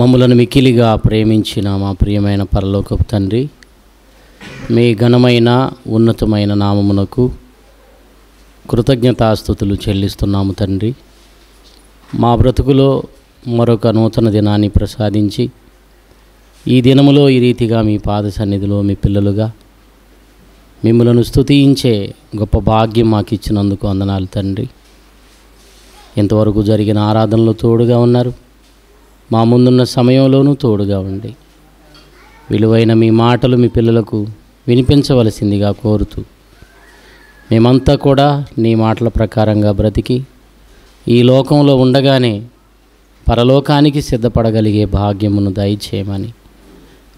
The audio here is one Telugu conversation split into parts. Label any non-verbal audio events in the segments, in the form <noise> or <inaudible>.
మమ్మలను మికిలిగా ప్రేమించిన మా ప్రియమైన పరలోకపు తండ్రి మీ ఘనమైన ఉన్నతమైన నామమునకు కృతజ్ఞతాస్థుతులు చెల్లిస్తున్నాము తండ్రి మా బ్రతుకులో మరొక నూతన దినాన్ని ప్రసాదించి ఈ దినములో ఈ రీతిగా మీ పాద సన్నిధిలో మీ పిల్లలుగా మిమ్మలను స్థుతించే గొప్ప భాగ్యం మాకు ఇచ్చినందుకు వందనాలు తండ్రి ఇంతవరకు జరిగిన ఆరాధనలు తోడుగా ఉన్నారు మా ముందున్న సమయంలోనూ తోడుగా ఉండి విలువైన మీ మాటలు మీ పిల్లలకు వినిపించవలసిందిగా కోరుతూ మేమంతా కూడా నీ మాటల ప్రకారంగా బ్రతికి ఈ లోకంలో ఉండగానే పరలోకానికి సిద్ధపడగలిగే భాగ్యమును దయచేయమని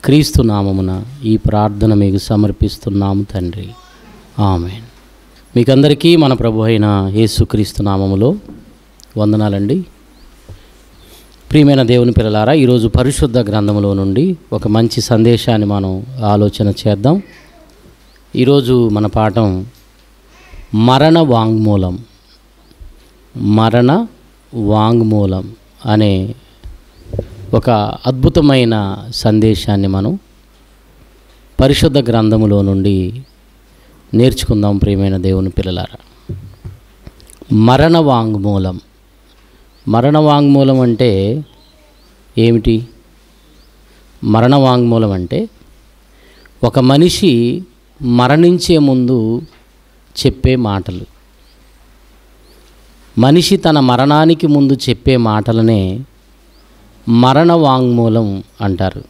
క్రీస్తు నామమున ఈ ప్రార్థన మీకు సమర్పిస్తున్నాము తండ్రి ఆమె మీకందరికీ మన ప్రభు అయిన యేసుక్రీస్తు నామములో వందనాలండి ప్రియమైన దేవుని పిల్లలారా ఈరోజు పరిశుద్ధ గ్రంథంలో నుండి ఒక మంచి సందేశాన్ని మనం ఆలోచన చేద్దాం ఈరోజు మన పాఠం మరణ వాంగ్మూలం మరణ వాంగ్మూలం అనే ఒక అద్భుతమైన సందేశాన్ని మనం పరిశుద్ధ గ్రంథములో నుండి నేర్చుకుందాం ప్రియమైన దేవుని పిల్లలారా మరణ వాంగ్మూలం మరణ వాంగ్మూలం అంటే ఏమిటి మరణ వాంగ్మూలం అంటే ఒక మనిషి మరణించే ముందు చెప్పే మాటలు మనిషి తన మరణానికి ముందు చెప్పే మాటలనే మరణ వాంగ్మూలం అంటారు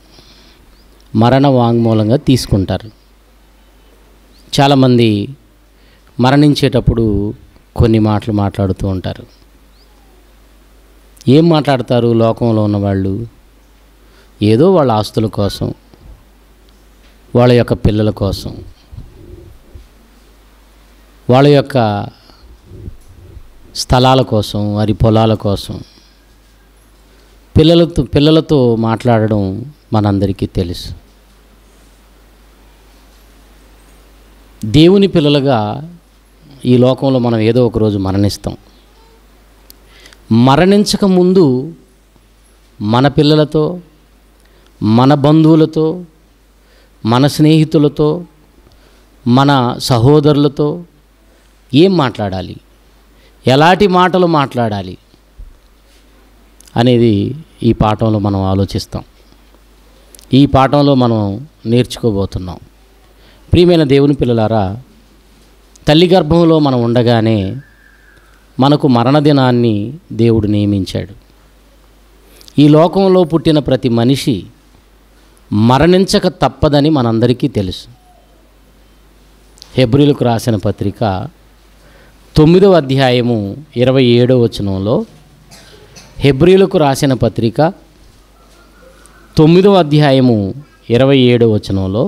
మరణ వాంగ్మూలంగా తీసుకుంటారు చాలామంది మరణించేటప్పుడు కొన్ని మాటలు మాట్లాడుతూ ఉంటారు ఏం మాట్లాడతారు లోకంలో ఉన్నవాళ్ళు ఏదో వాళ్ళ ఆస్తుల కోసం వాళ్ళ యొక్క పిల్లల కోసం వాళ్ళ యొక్క స్థలాల కోసం వారి పొలాల కోసం పిల్లలతో పిల్లలతో మాట్లాడడం మనందరికీ తెలుసు దేవుని పిల్లలుగా ఈ లోకంలో మనం ఏదో ఒకరోజు మరణిస్తాం మరణించక ముందు మన పిల్లలతో మన బంధువులతో మన స్నేహితులతో మన సహోదరులతో ఏం మాట్లాడాలి ఎలాంటి మాటలు మాట్లాడాలి అనేది ఈ పాఠంలో మనం ఆలోచిస్తాం ఈ పాఠంలో మనం నేర్చుకోబోతున్నాం ప్రియమైన దేవుని పిల్లలారా తల్లి గర్భంలో మనం ఉండగానే మనకు మరణదినాన్ని దేవుడు నియమించాడు ఈ లోకంలో పుట్టిన ప్రతి మనిషి మరణించక తప్పదని మనందరికీ తెలుసు హెబ్రిలకు రాసిన పత్రిక తొమ్మిదవ అధ్యాయము ఇరవై ఏడవ వచనంలో హెబ్రిలకు రాసిన పత్రిక తొమ్మిదవ అధ్యాయము ఇరవై ఏడవ వచనంలో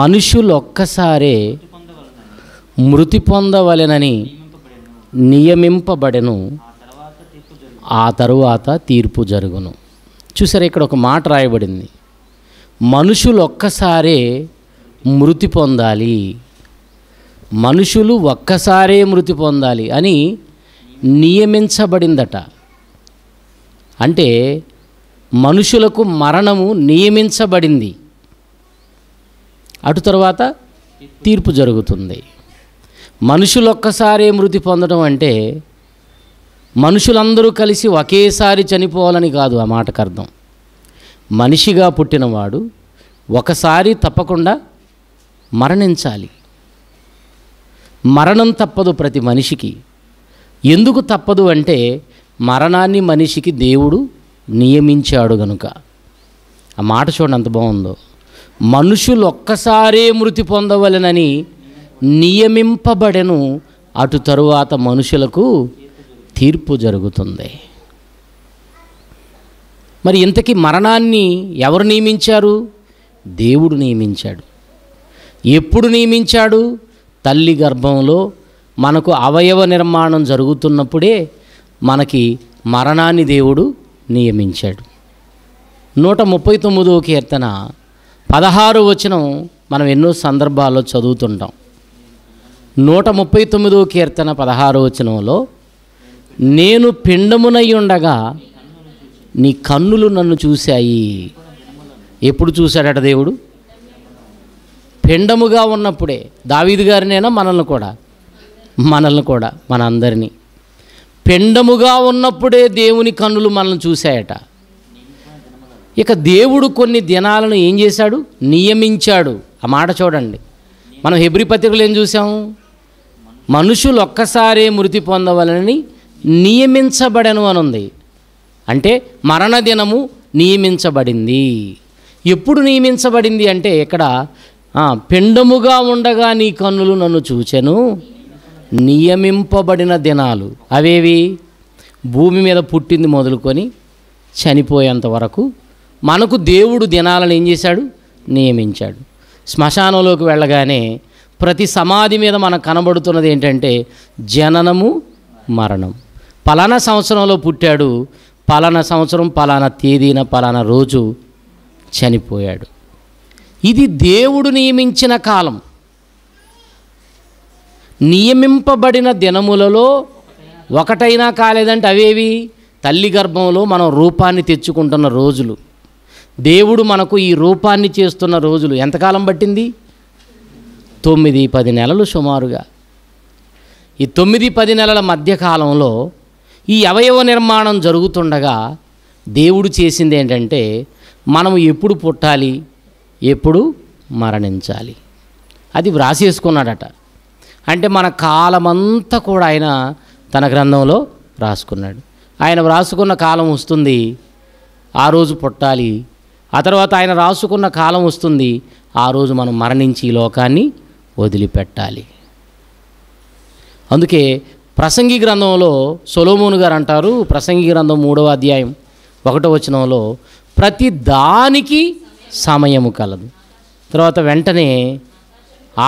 మనుషులొక్కసారే మృతి పొందవలెనని నియమింపబడెను ఆ తరువాత తీర్పు జరుగును చూసారా ఇక్కడ ఒక మాట రాయబడింది మనుషులు ఒక్కసారే మృతి పొందాలి మనుషులు ఒక్కసారే మృతి పొందాలి అని నియమించబడిందట అంటే మనుషులకు మరణము నియమించబడింది అటు తర్వాత తీర్పు జరుగుతుంది మనుషులు ఒక్కసారే మృతి పొందడం అంటే మనుషులందరూ కలిసి ఒకేసారి చనిపోవాలని కాదు ఆ మాటకు అర్థం మనిషిగా పుట్టినవాడు ఒకసారి తప్పకుండా మరణించాలి మరణం తప్పదు ప్రతి మనిషికి ఎందుకు తప్పదు అంటే మరణాన్ని మనిషికి దేవుడు నియమించాడు గనుక ఆ మాట చూడండి అంత బాగుందో మనుషులు ఒక్కసారే మృతి పొందవలనని నియమింపబడెను అటు తరువాత మనుషులకు తీర్పు జరుగుతుంది మరి ఇంతకీ మరణాన్ని ఎవరు నియమించారు దేవుడు నియమించాడు ఎప్పుడు నియమించాడు తల్లి గర్భంలో మనకు అవయవ నిర్మాణం జరుగుతున్నప్పుడే మనకి మరణాన్ని దేవుడు నియమించాడు నూట ముప్పై తొమ్మిదో కీర్తన పదహారు వచనం మనం ఎన్నో సందర్భాల్లో చదువుతుంటాం నూట ముప్పై తొమ్మిదో కీర్తన పదహారవచనంలో నేను పిండమునై ఉండగా నీ కన్నులు నన్ను చూశాయి ఎప్పుడు చూశాడట దేవుడు పిండముగా ఉన్నప్పుడే దావీదు గారినైనా మనల్ని కూడా మనల్ని కూడా మన అందరినీ పిండముగా ఉన్నప్పుడే దేవుని కన్నులు మనల్ని చూశాయట ఇక దేవుడు కొన్ని దినాలను ఏం చేశాడు నియమించాడు ఆ మాట చూడండి మనం హెబ్రి పత్రికలు ఏం చూసాము మనుషులు ఒక్కసారే మృతి పొందవలని నియమించబడను అని ఉంది అంటే మరణ దినము నియమించబడింది ఎప్పుడు నియమించబడింది అంటే ఇక్కడ పిండముగా ఉండగా నీ కన్నులు నన్ను చూచెను నియమింపబడిన దినాలు అవేవి భూమి మీద పుట్టింది మొదలుకొని చనిపోయేంత వరకు మనకు దేవుడు దినాలను ఏం చేశాడు నియమించాడు శ్మశానంలోకి వెళ్ళగానే ప్రతి సమాధి మీద మనకు కనబడుతున్నది ఏంటంటే జననము మరణం పలానా సంవత్సరంలో పుట్టాడు పలానా సంవత్సరం పలానా తేదీన పలానా రోజు చనిపోయాడు ఇది దేవుడు నియమించిన కాలం నియమింపబడిన దినములలో ఒకటైనా కాలేదంటే అవేవి తల్లి గర్భంలో మనం రూపాన్ని తెచ్చుకుంటున్న రోజులు దేవుడు మనకు ఈ రూపాన్ని చేస్తున్న రోజులు ఎంతకాలం పట్టింది తొమ్మిది పది నెలలు సుమారుగా ఈ తొమ్మిది పది నెలల మధ్యకాలంలో ఈ అవయవ నిర్మాణం జరుగుతుండగా దేవుడు చేసింది ఏంటంటే మనం ఎప్పుడు పుట్టాలి ఎప్పుడు మరణించాలి అది వ్రాసేసుకున్నాడట అంటే మన కాలమంతా కూడా ఆయన తన గ్రంథంలో రాసుకున్నాడు ఆయన వ్రాసుకున్న కాలం వస్తుంది ఆ రోజు పుట్టాలి ఆ తర్వాత ఆయన రాసుకున్న కాలం వస్తుంది ఆ రోజు మనం మరణించి ఈ లోకాన్ని వదిలిపెట్టాలి అందుకే ప్రసంగి గ్రంథంలో సొలోమోను గారు అంటారు ప్రసంగి గ్రంథం మూడవ అధ్యాయం ఒకటో వచనంలో ప్రతి దానికి సమయము కలదు తర్వాత వెంటనే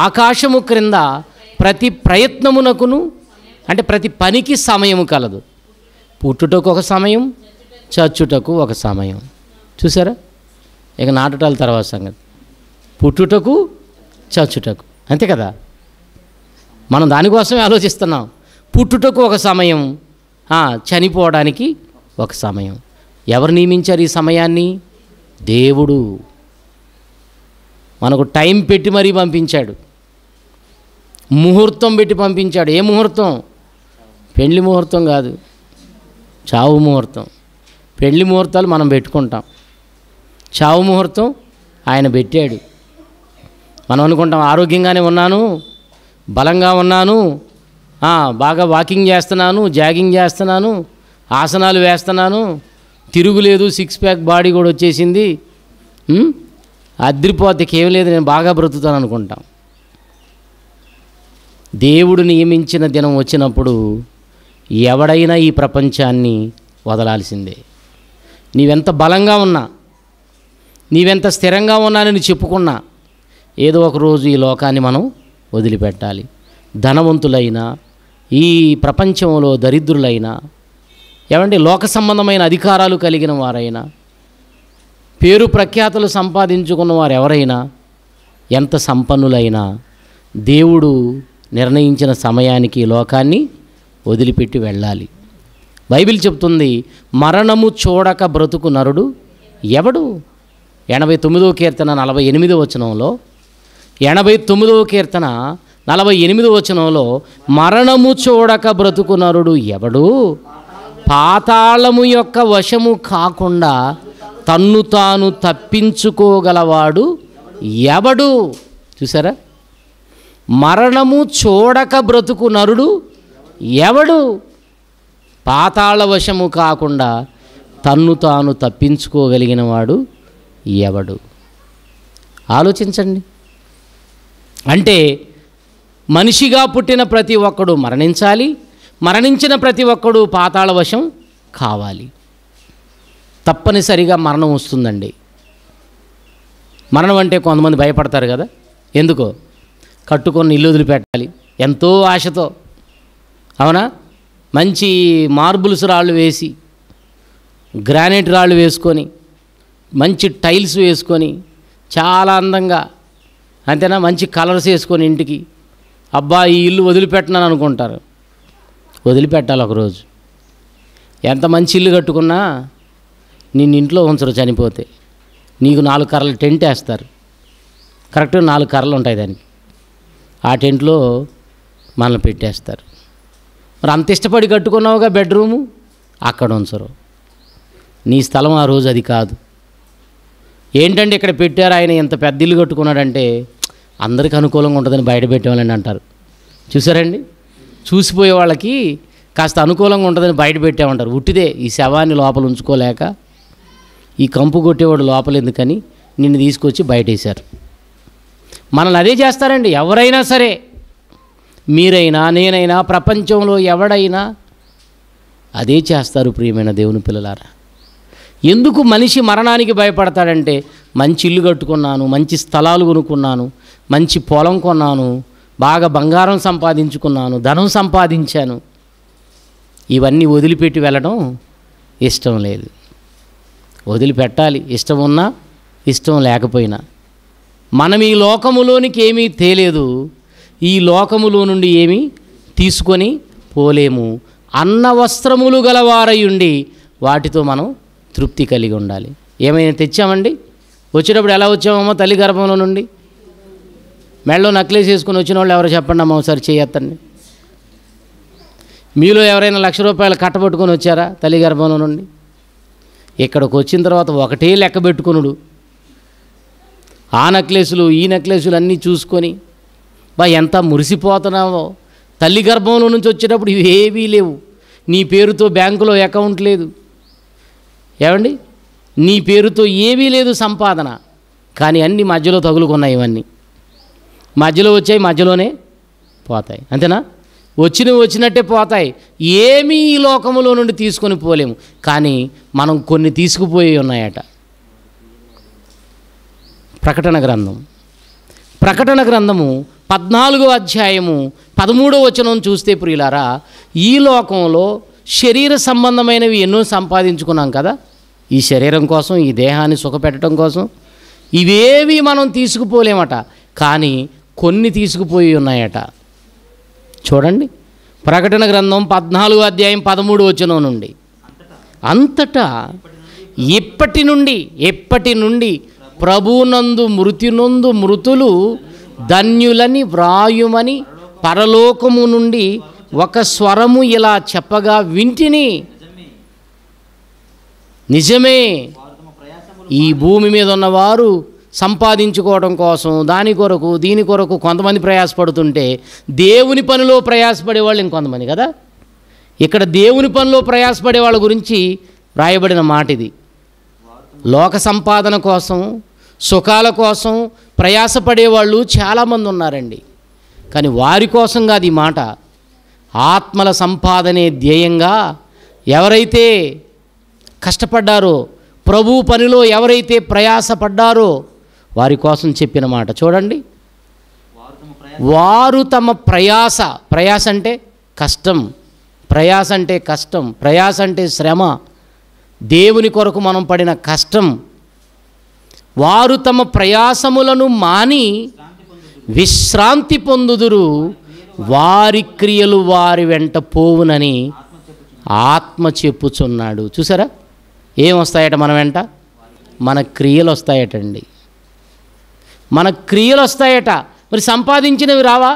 ఆకాశము క్రింద ప్రతి ప్రయత్నమునకును అంటే ప్రతి పనికి సమయము కలదు పుట్టుటకు ఒక సమయం చచ్చుటకు ఒక సమయం చూసారా ఇక నాటటాల తర్వాత సంగతి పుట్టుటకు చచ్చుటకు అంతే కదా మనం దానికోసమే ఆలోచిస్తున్నాం పుట్టుటకు ఒక సమయం చనిపోవడానికి ఒక సమయం ఎవరు నియమించారు ఈ సమయాన్ని దేవుడు మనకు టైం పెట్టి మరీ పంపించాడు ముహూర్తం పెట్టి పంపించాడు ఏ ముహూర్తం పెళ్లి ముహూర్తం కాదు చావు ముహూర్తం పెళ్లి ముహూర్తాలు మనం పెట్టుకుంటాం చావు ముహూర్తం ఆయన పెట్టాడు మనం అనుకుంటాం ఆరోగ్యంగానే ఉన్నాను బలంగా ఉన్నాను బాగా వాకింగ్ చేస్తున్నాను జాగింగ్ చేస్తున్నాను ఆసనాలు వేస్తున్నాను తిరుగులేదు సిక్స్ ప్యాక్ బాడీ కూడా వచ్చేసింది అద్రిపోతకి ఏం లేదు నేను బాగా బ్రతుకుతాను అనుకుంటాం దేవుడు నియమించిన దినం వచ్చినప్పుడు ఎవడైనా ఈ ప్రపంచాన్ని వదలాల్సిందే నీవెంత బలంగా ఉన్నా నీవెంత స్థిరంగా ఉన్నా నేను చెప్పుకున్నా ఏదో ఒక రోజు ఈ లోకాన్ని మనం వదిలిపెట్టాలి ధనవంతులైన ఈ ప్రపంచంలో దరిద్రులైన ఏమంటే లోక సంబంధమైన అధికారాలు కలిగిన వారైనా పేరు ప్రఖ్యాతలు సంపాదించుకున్న వారు ఎవరైనా ఎంత సంపన్నులైనా దేవుడు నిర్ణయించిన సమయానికి లోకాన్ని వదిలిపెట్టి వెళ్ళాలి బైబిల్ చెప్తుంది మరణము చూడక బ్రతుకు నరుడు ఎవడు ఎనభై తొమ్మిదో కీర్తన నలభై ఎనిమిదో వచనంలో ఎనభై తొమ్మిదవ కీర్తన నలభై ఎనిమిదవ వచనంలో మరణము చూడక బ్రతుకునరుడు ఎవడు పాతాళము యొక్క వశము కాకుండా తన్ను తాను తప్పించుకోగలవాడు ఎవడు చూసారా మరణము చూడక బ్రతుకు నరుడు ఎవడు పాతాళ వశము కాకుండా తన్ను తాను తప్పించుకోగలిగినవాడు ఎవడు ఆలోచించండి అంటే మనిషిగా పుట్టిన ప్రతి ఒక్కడు మరణించాలి మరణించిన ప్రతి ఒక్కడు పాతాళ వశం కావాలి తప్పనిసరిగా మరణం వస్తుందండి మరణం అంటే కొంతమంది భయపడతారు కదా ఎందుకో కట్టుకొని ఇల్లు వదిలిపెట్టాలి ఎంతో ఆశతో అవునా మంచి మార్బుల్స్ రాళ్ళు వేసి గ్రానైట్ రాళ్ళు వేసుకొని మంచి టైల్స్ వేసుకొని చాలా అందంగా అంతేనా మంచి కలర్స్ వేసుకొని ఇంటికి అబ్బా ఈ ఇల్లు వదిలిపెట్టినాను అనుకుంటారు వదిలిపెట్టాలి ఒకరోజు ఎంత మంచి ఇల్లు కట్టుకున్నా నిన్ను ఇంట్లో ఉంచరు చనిపోతే నీకు నాలుగు కర్రలు టెంట్ వేస్తారు కరెక్ట్గా నాలుగు కర్రలు ఉంటాయి దానికి ఆ టెంట్లో మనల్ని పెట్టేస్తారు మరి అంత ఇష్టపడి కట్టుకున్నావుగా బెడ్రూము అక్కడ ఉంచరు నీ స్థలం ఆ రోజు అది కాదు ఏంటంటే ఇక్కడ పెట్టారు ఆయన ఇంత పెద్ద ఇల్లు కట్టుకున్నాడంటే అందరికి అనుకూలంగా ఉంటుందని బయట పెట్టేవాళ్ళని అంటారు చూసారండి చూసిపోయే వాళ్ళకి కాస్త అనుకూలంగా ఉంటుందని బయట పెట్టామంటారు ఉట్టిదే ఈ శవాన్ని లోపల ఉంచుకోలేక ఈ కంపు కొట్టేవాడు లోపల ఎందుకని నిన్ను తీసుకొచ్చి బయటేశారు మనల్ని అదే చేస్తారండి ఎవరైనా సరే మీరైనా నేనైనా ప్రపంచంలో ఎవడైనా అదే చేస్తారు ప్రియమైన దేవుని పిల్లలారా ఎందుకు మనిషి మరణానికి భయపడతాడంటే మంచి ఇల్లు కట్టుకున్నాను మంచి స్థలాలు కొనుక్కున్నాను మంచి పొలం కొన్నాను బాగా బంగారం సంపాదించుకున్నాను ధనం సంపాదించాను ఇవన్నీ వదిలిపెట్టి వెళ్ళడం ఇష్టం లేదు వదిలిపెట్టాలి ఇష్టం ఉన్నా ఇష్టం లేకపోయినా మనం ఈ లోకములోనికి ఏమీ తేలేదు ఈ లోకములో నుండి ఏమీ తీసుకొని పోలేము అన్న వస్త్రములు ఉండి వాటితో మనం తృప్తి కలిగి ఉండాలి ఏమైనా తెచ్చామండి వచ్చేటప్పుడు ఎలా వచ్చామమ్మా తల్లి గర్భంలో నుండి మెళ్ళో నక్లెస్ వేసుకుని వచ్చిన వాళ్ళు ఎవరు చెప్పండి అమ్మ ఒకసారి చేయత్తండి మీలో ఎవరైనా లక్ష రూపాయలు కట్టబెట్టుకొని వచ్చారా తల్లి గర్భంలో నుండి ఇక్కడికి వచ్చిన తర్వాత ఒకటే లెక్క పెట్టుకునుడు ఆ నెక్లెస్లు ఈ నెక్లెస్లు అన్నీ చూసుకొని బా ఎంత మురిసిపోతున్నావో తల్లి గర్భంలో నుంచి వచ్చేటప్పుడు ఇవేవీ లేవు నీ పేరుతో బ్యాంకులో అకౌంట్ లేదు ఏమండి నీ పేరుతో ఏవీ లేదు సంపాదన కానీ అన్నీ మధ్యలో తగులుకున్నాయి ఇవన్నీ మధ్యలో వచ్చాయి మధ్యలోనే పోతాయి అంతేనా వచ్చినవి వచ్చినట్టే పోతాయి ఏమీ ఈ లోకములో నుండి తీసుకొని పోలేము కానీ మనం కొన్ని తీసుకుపోయి ఉన్నాయట ప్రకటన గ్రంథం ప్రకటన గ్రంథము పద్నాలుగో అధ్యాయము పదమూడో వచనం చూస్తే ప్రియులారా ఈ లోకంలో శరీర సంబంధమైనవి ఎన్నో సంపాదించుకున్నాం కదా ఈ శరీరం కోసం ఈ దేహాన్ని సుఖపెట్టడం కోసం ఇవేవి మనం తీసుకుపోలేమట కానీ కొన్ని తీసుకుపోయి ఉన్నాయట చూడండి ప్రకటన గ్రంథం పద్నాలుగు అధ్యాయం పదమూడు వచనం నుండి అంతటా ఇప్పటి నుండి ఎప్పటి నుండి ప్రభునందు మృతినందు మృతులు ధన్యులని వ్రాయుమని పరలోకము నుండి ఒక స్వరము ఇలా చెప్పగా వింటిని నిజమే ఈ భూమి మీద ఉన్నవారు సంపాదించుకోవడం కోసం దాని కొరకు దీని కొరకు కొంతమంది ప్రయాసపడుతుంటే దేవుని పనిలో ప్రయాసపడే వాళ్ళు ఇంకొంతమంది కదా ఇక్కడ దేవుని పనిలో ప్రయాసపడే వాళ్ళ గురించి రాయబడిన మాట ఇది లోక సంపాదన కోసం సుఖాల కోసం ప్రయాసపడే వాళ్ళు చాలామంది ఉన్నారండి కానీ వారి కోసం కాదు ఈ మాట ఆత్మల సంపాదనే ధ్యేయంగా ఎవరైతే కష్టపడ్డారో ప్రభు పనిలో ఎవరైతే ప్రయాసపడ్డారో వారి కోసం చెప్పిన మాట చూడండి వారు తమ ప్రయాస ప్రయాస అంటే కష్టం ప్రయాస అంటే కష్టం ప్రయాస అంటే శ్రమ దేవుని కొరకు మనం పడిన కష్టం వారు తమ ప్రయాసములను మాని విశ్రాంతి పొందుదురు వారి క్రియలు వారి వెంట పోవునని ఆత్మ చెప్పుచున్నాడు చూసారా ఏం వస్తాయట మన వెంట మన క్రియలు వస్తాయటండి మన క్రియలు వస్తాయట మరి సంపాదించినవి రావా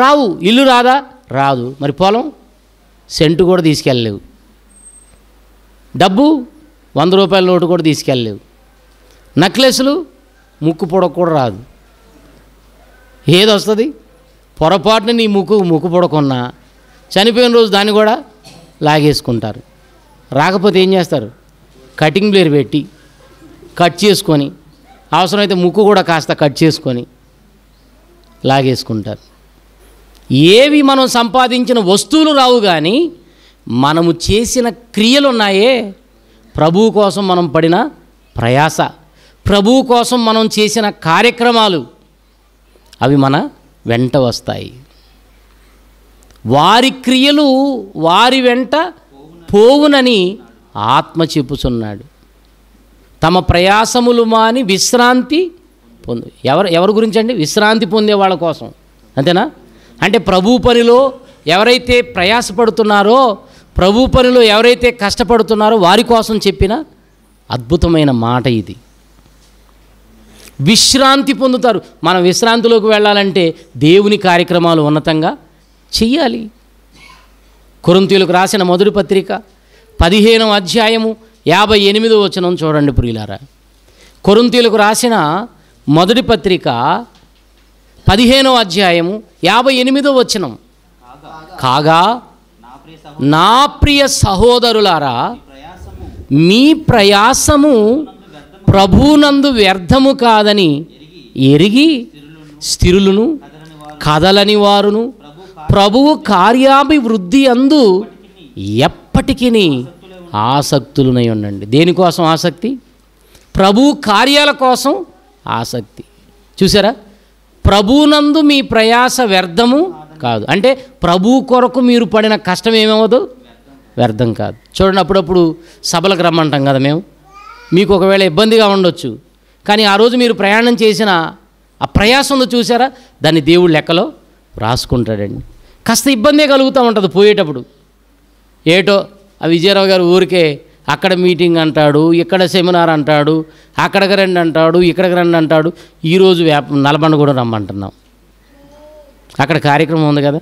రావు ఇల్లు రాదా రాదు మరి పొలం సెంటు కూడా తీసుకెళ్ళలేవు డబ్బు వంద రూపాయల నోటు కూడా తీసుకెళ్ళలేవు నెక్లెస్లు ముక్కు పొడక కూడా రాదు ఏది వస్తుంది పొరపాటున నీ ముక్కు ముక్కు పొడకున్నా చనిపోయిన రోజు దాన్ని కూడా లాగేసుకుంటారు రాకపోతే ఏం చేస్తారు కటింగ్ బ్లేర్ పెట్టి కట్ చేసుకొని అవసరమైతే ముక్కు కూడా కాస్త కట్ చేసుకొని లాగేసుకుంటారు ఏవి మనం సంపాదించిన వస్తువులు రావు కానీ మనము చేసిన క్రియలు ఉన్నాయే ప్రభు కోసం మనం పడిన ప్రయాస ప్రభువు కోసం మనం చేసిన కార్యక్రమాలు అవి మన వెంట వస్తాయి వారి క్రియలు వారి వెంట పోవునని ఆత్మ చెప్పుచున్నాడు తమ ప్రయాసములు మాని విశ్రాంతి పొందు ఎవరు ఎవరి గురించి అండి విశ్రాంతి పొందే వాళ్ళ కోసం అంతేనా అంటే ప్రభు పనిలో ఎవరైతే ప్రయాసపడుతున్నారో ప్రభు పనిలో ఎవరైతే కష్టపడుతున్నారో వారి కోసం చెప్పిన అద్భుతమైన మాట ఇది విశ్రాంతి పొందుతారు మనం విశ్రాంతిలోకి వెళ్ళాలంటే దేవుని కార్యక్రమాలు ఉన్నతంగా చెయ్యాలి కొరంతీలకు రాసిన మొదటి పత్రిక పదిహేనవ అధ్యాయము యాభై ఎనిమిదో వచనం చూడండి ప్రియులారా కొరుంతీలకు రాసిన మొదటి పత్రిక పదిహేనో అధ్యాయము యాభై ఎనిమిదో వచనం కాగా నా ప్రియ సహోదరులారా మీ ప్రయాసము ప్రభునందు వ్యర్థము కాదని ఎరిగి స్థిరులను కదలని వారును ప్రభువు కార్యాభివృద్ధి అందు ఎప్పటికీ ఆసక్తులనై ఉండండి దేనికోసం ఆసక్తి ప్రభు కార్యాల కోసం ఆసక్తి చూసారా ప్రభునందు మీ ప్రయాస వ్యర్థము కాదు అంటే ప్రభు కొరకు మీరు పడిన కష్టం ఏమవ్వదు వ్యర్థం కాదు చూడండి అప్పుడప్పుడు సభలకు రమ్మంటాం కదా మేము మీకు ఒకవేళ ఇబ్బందిగా ఉండొచ్చు కానీ ఆ రోజు మీరు ప్రయాణం చేసిన ఆ ప్రయాసం చూసారా దాన్ని దేవుడు లెక్కలో రాసుకుంటాడండి కాస్త ఇబ్బందే కలుగుతూ ఉంటుంది పోయేటప్పుడు ఏటో ఆ విజయరావు గారు ఊరికే అక్కడ మీటింగ్ అంటాడు ఇక్కడ సెమినార్ అంటాడు అక్కడికి రండి అంటాడు ఇక్కడికి రండి అంటాడు ఈరోజు వ్యాప నలబండ కూడా రమ్మంటున్నాం అక్కడ కార్యక్రమం ఉంది కదా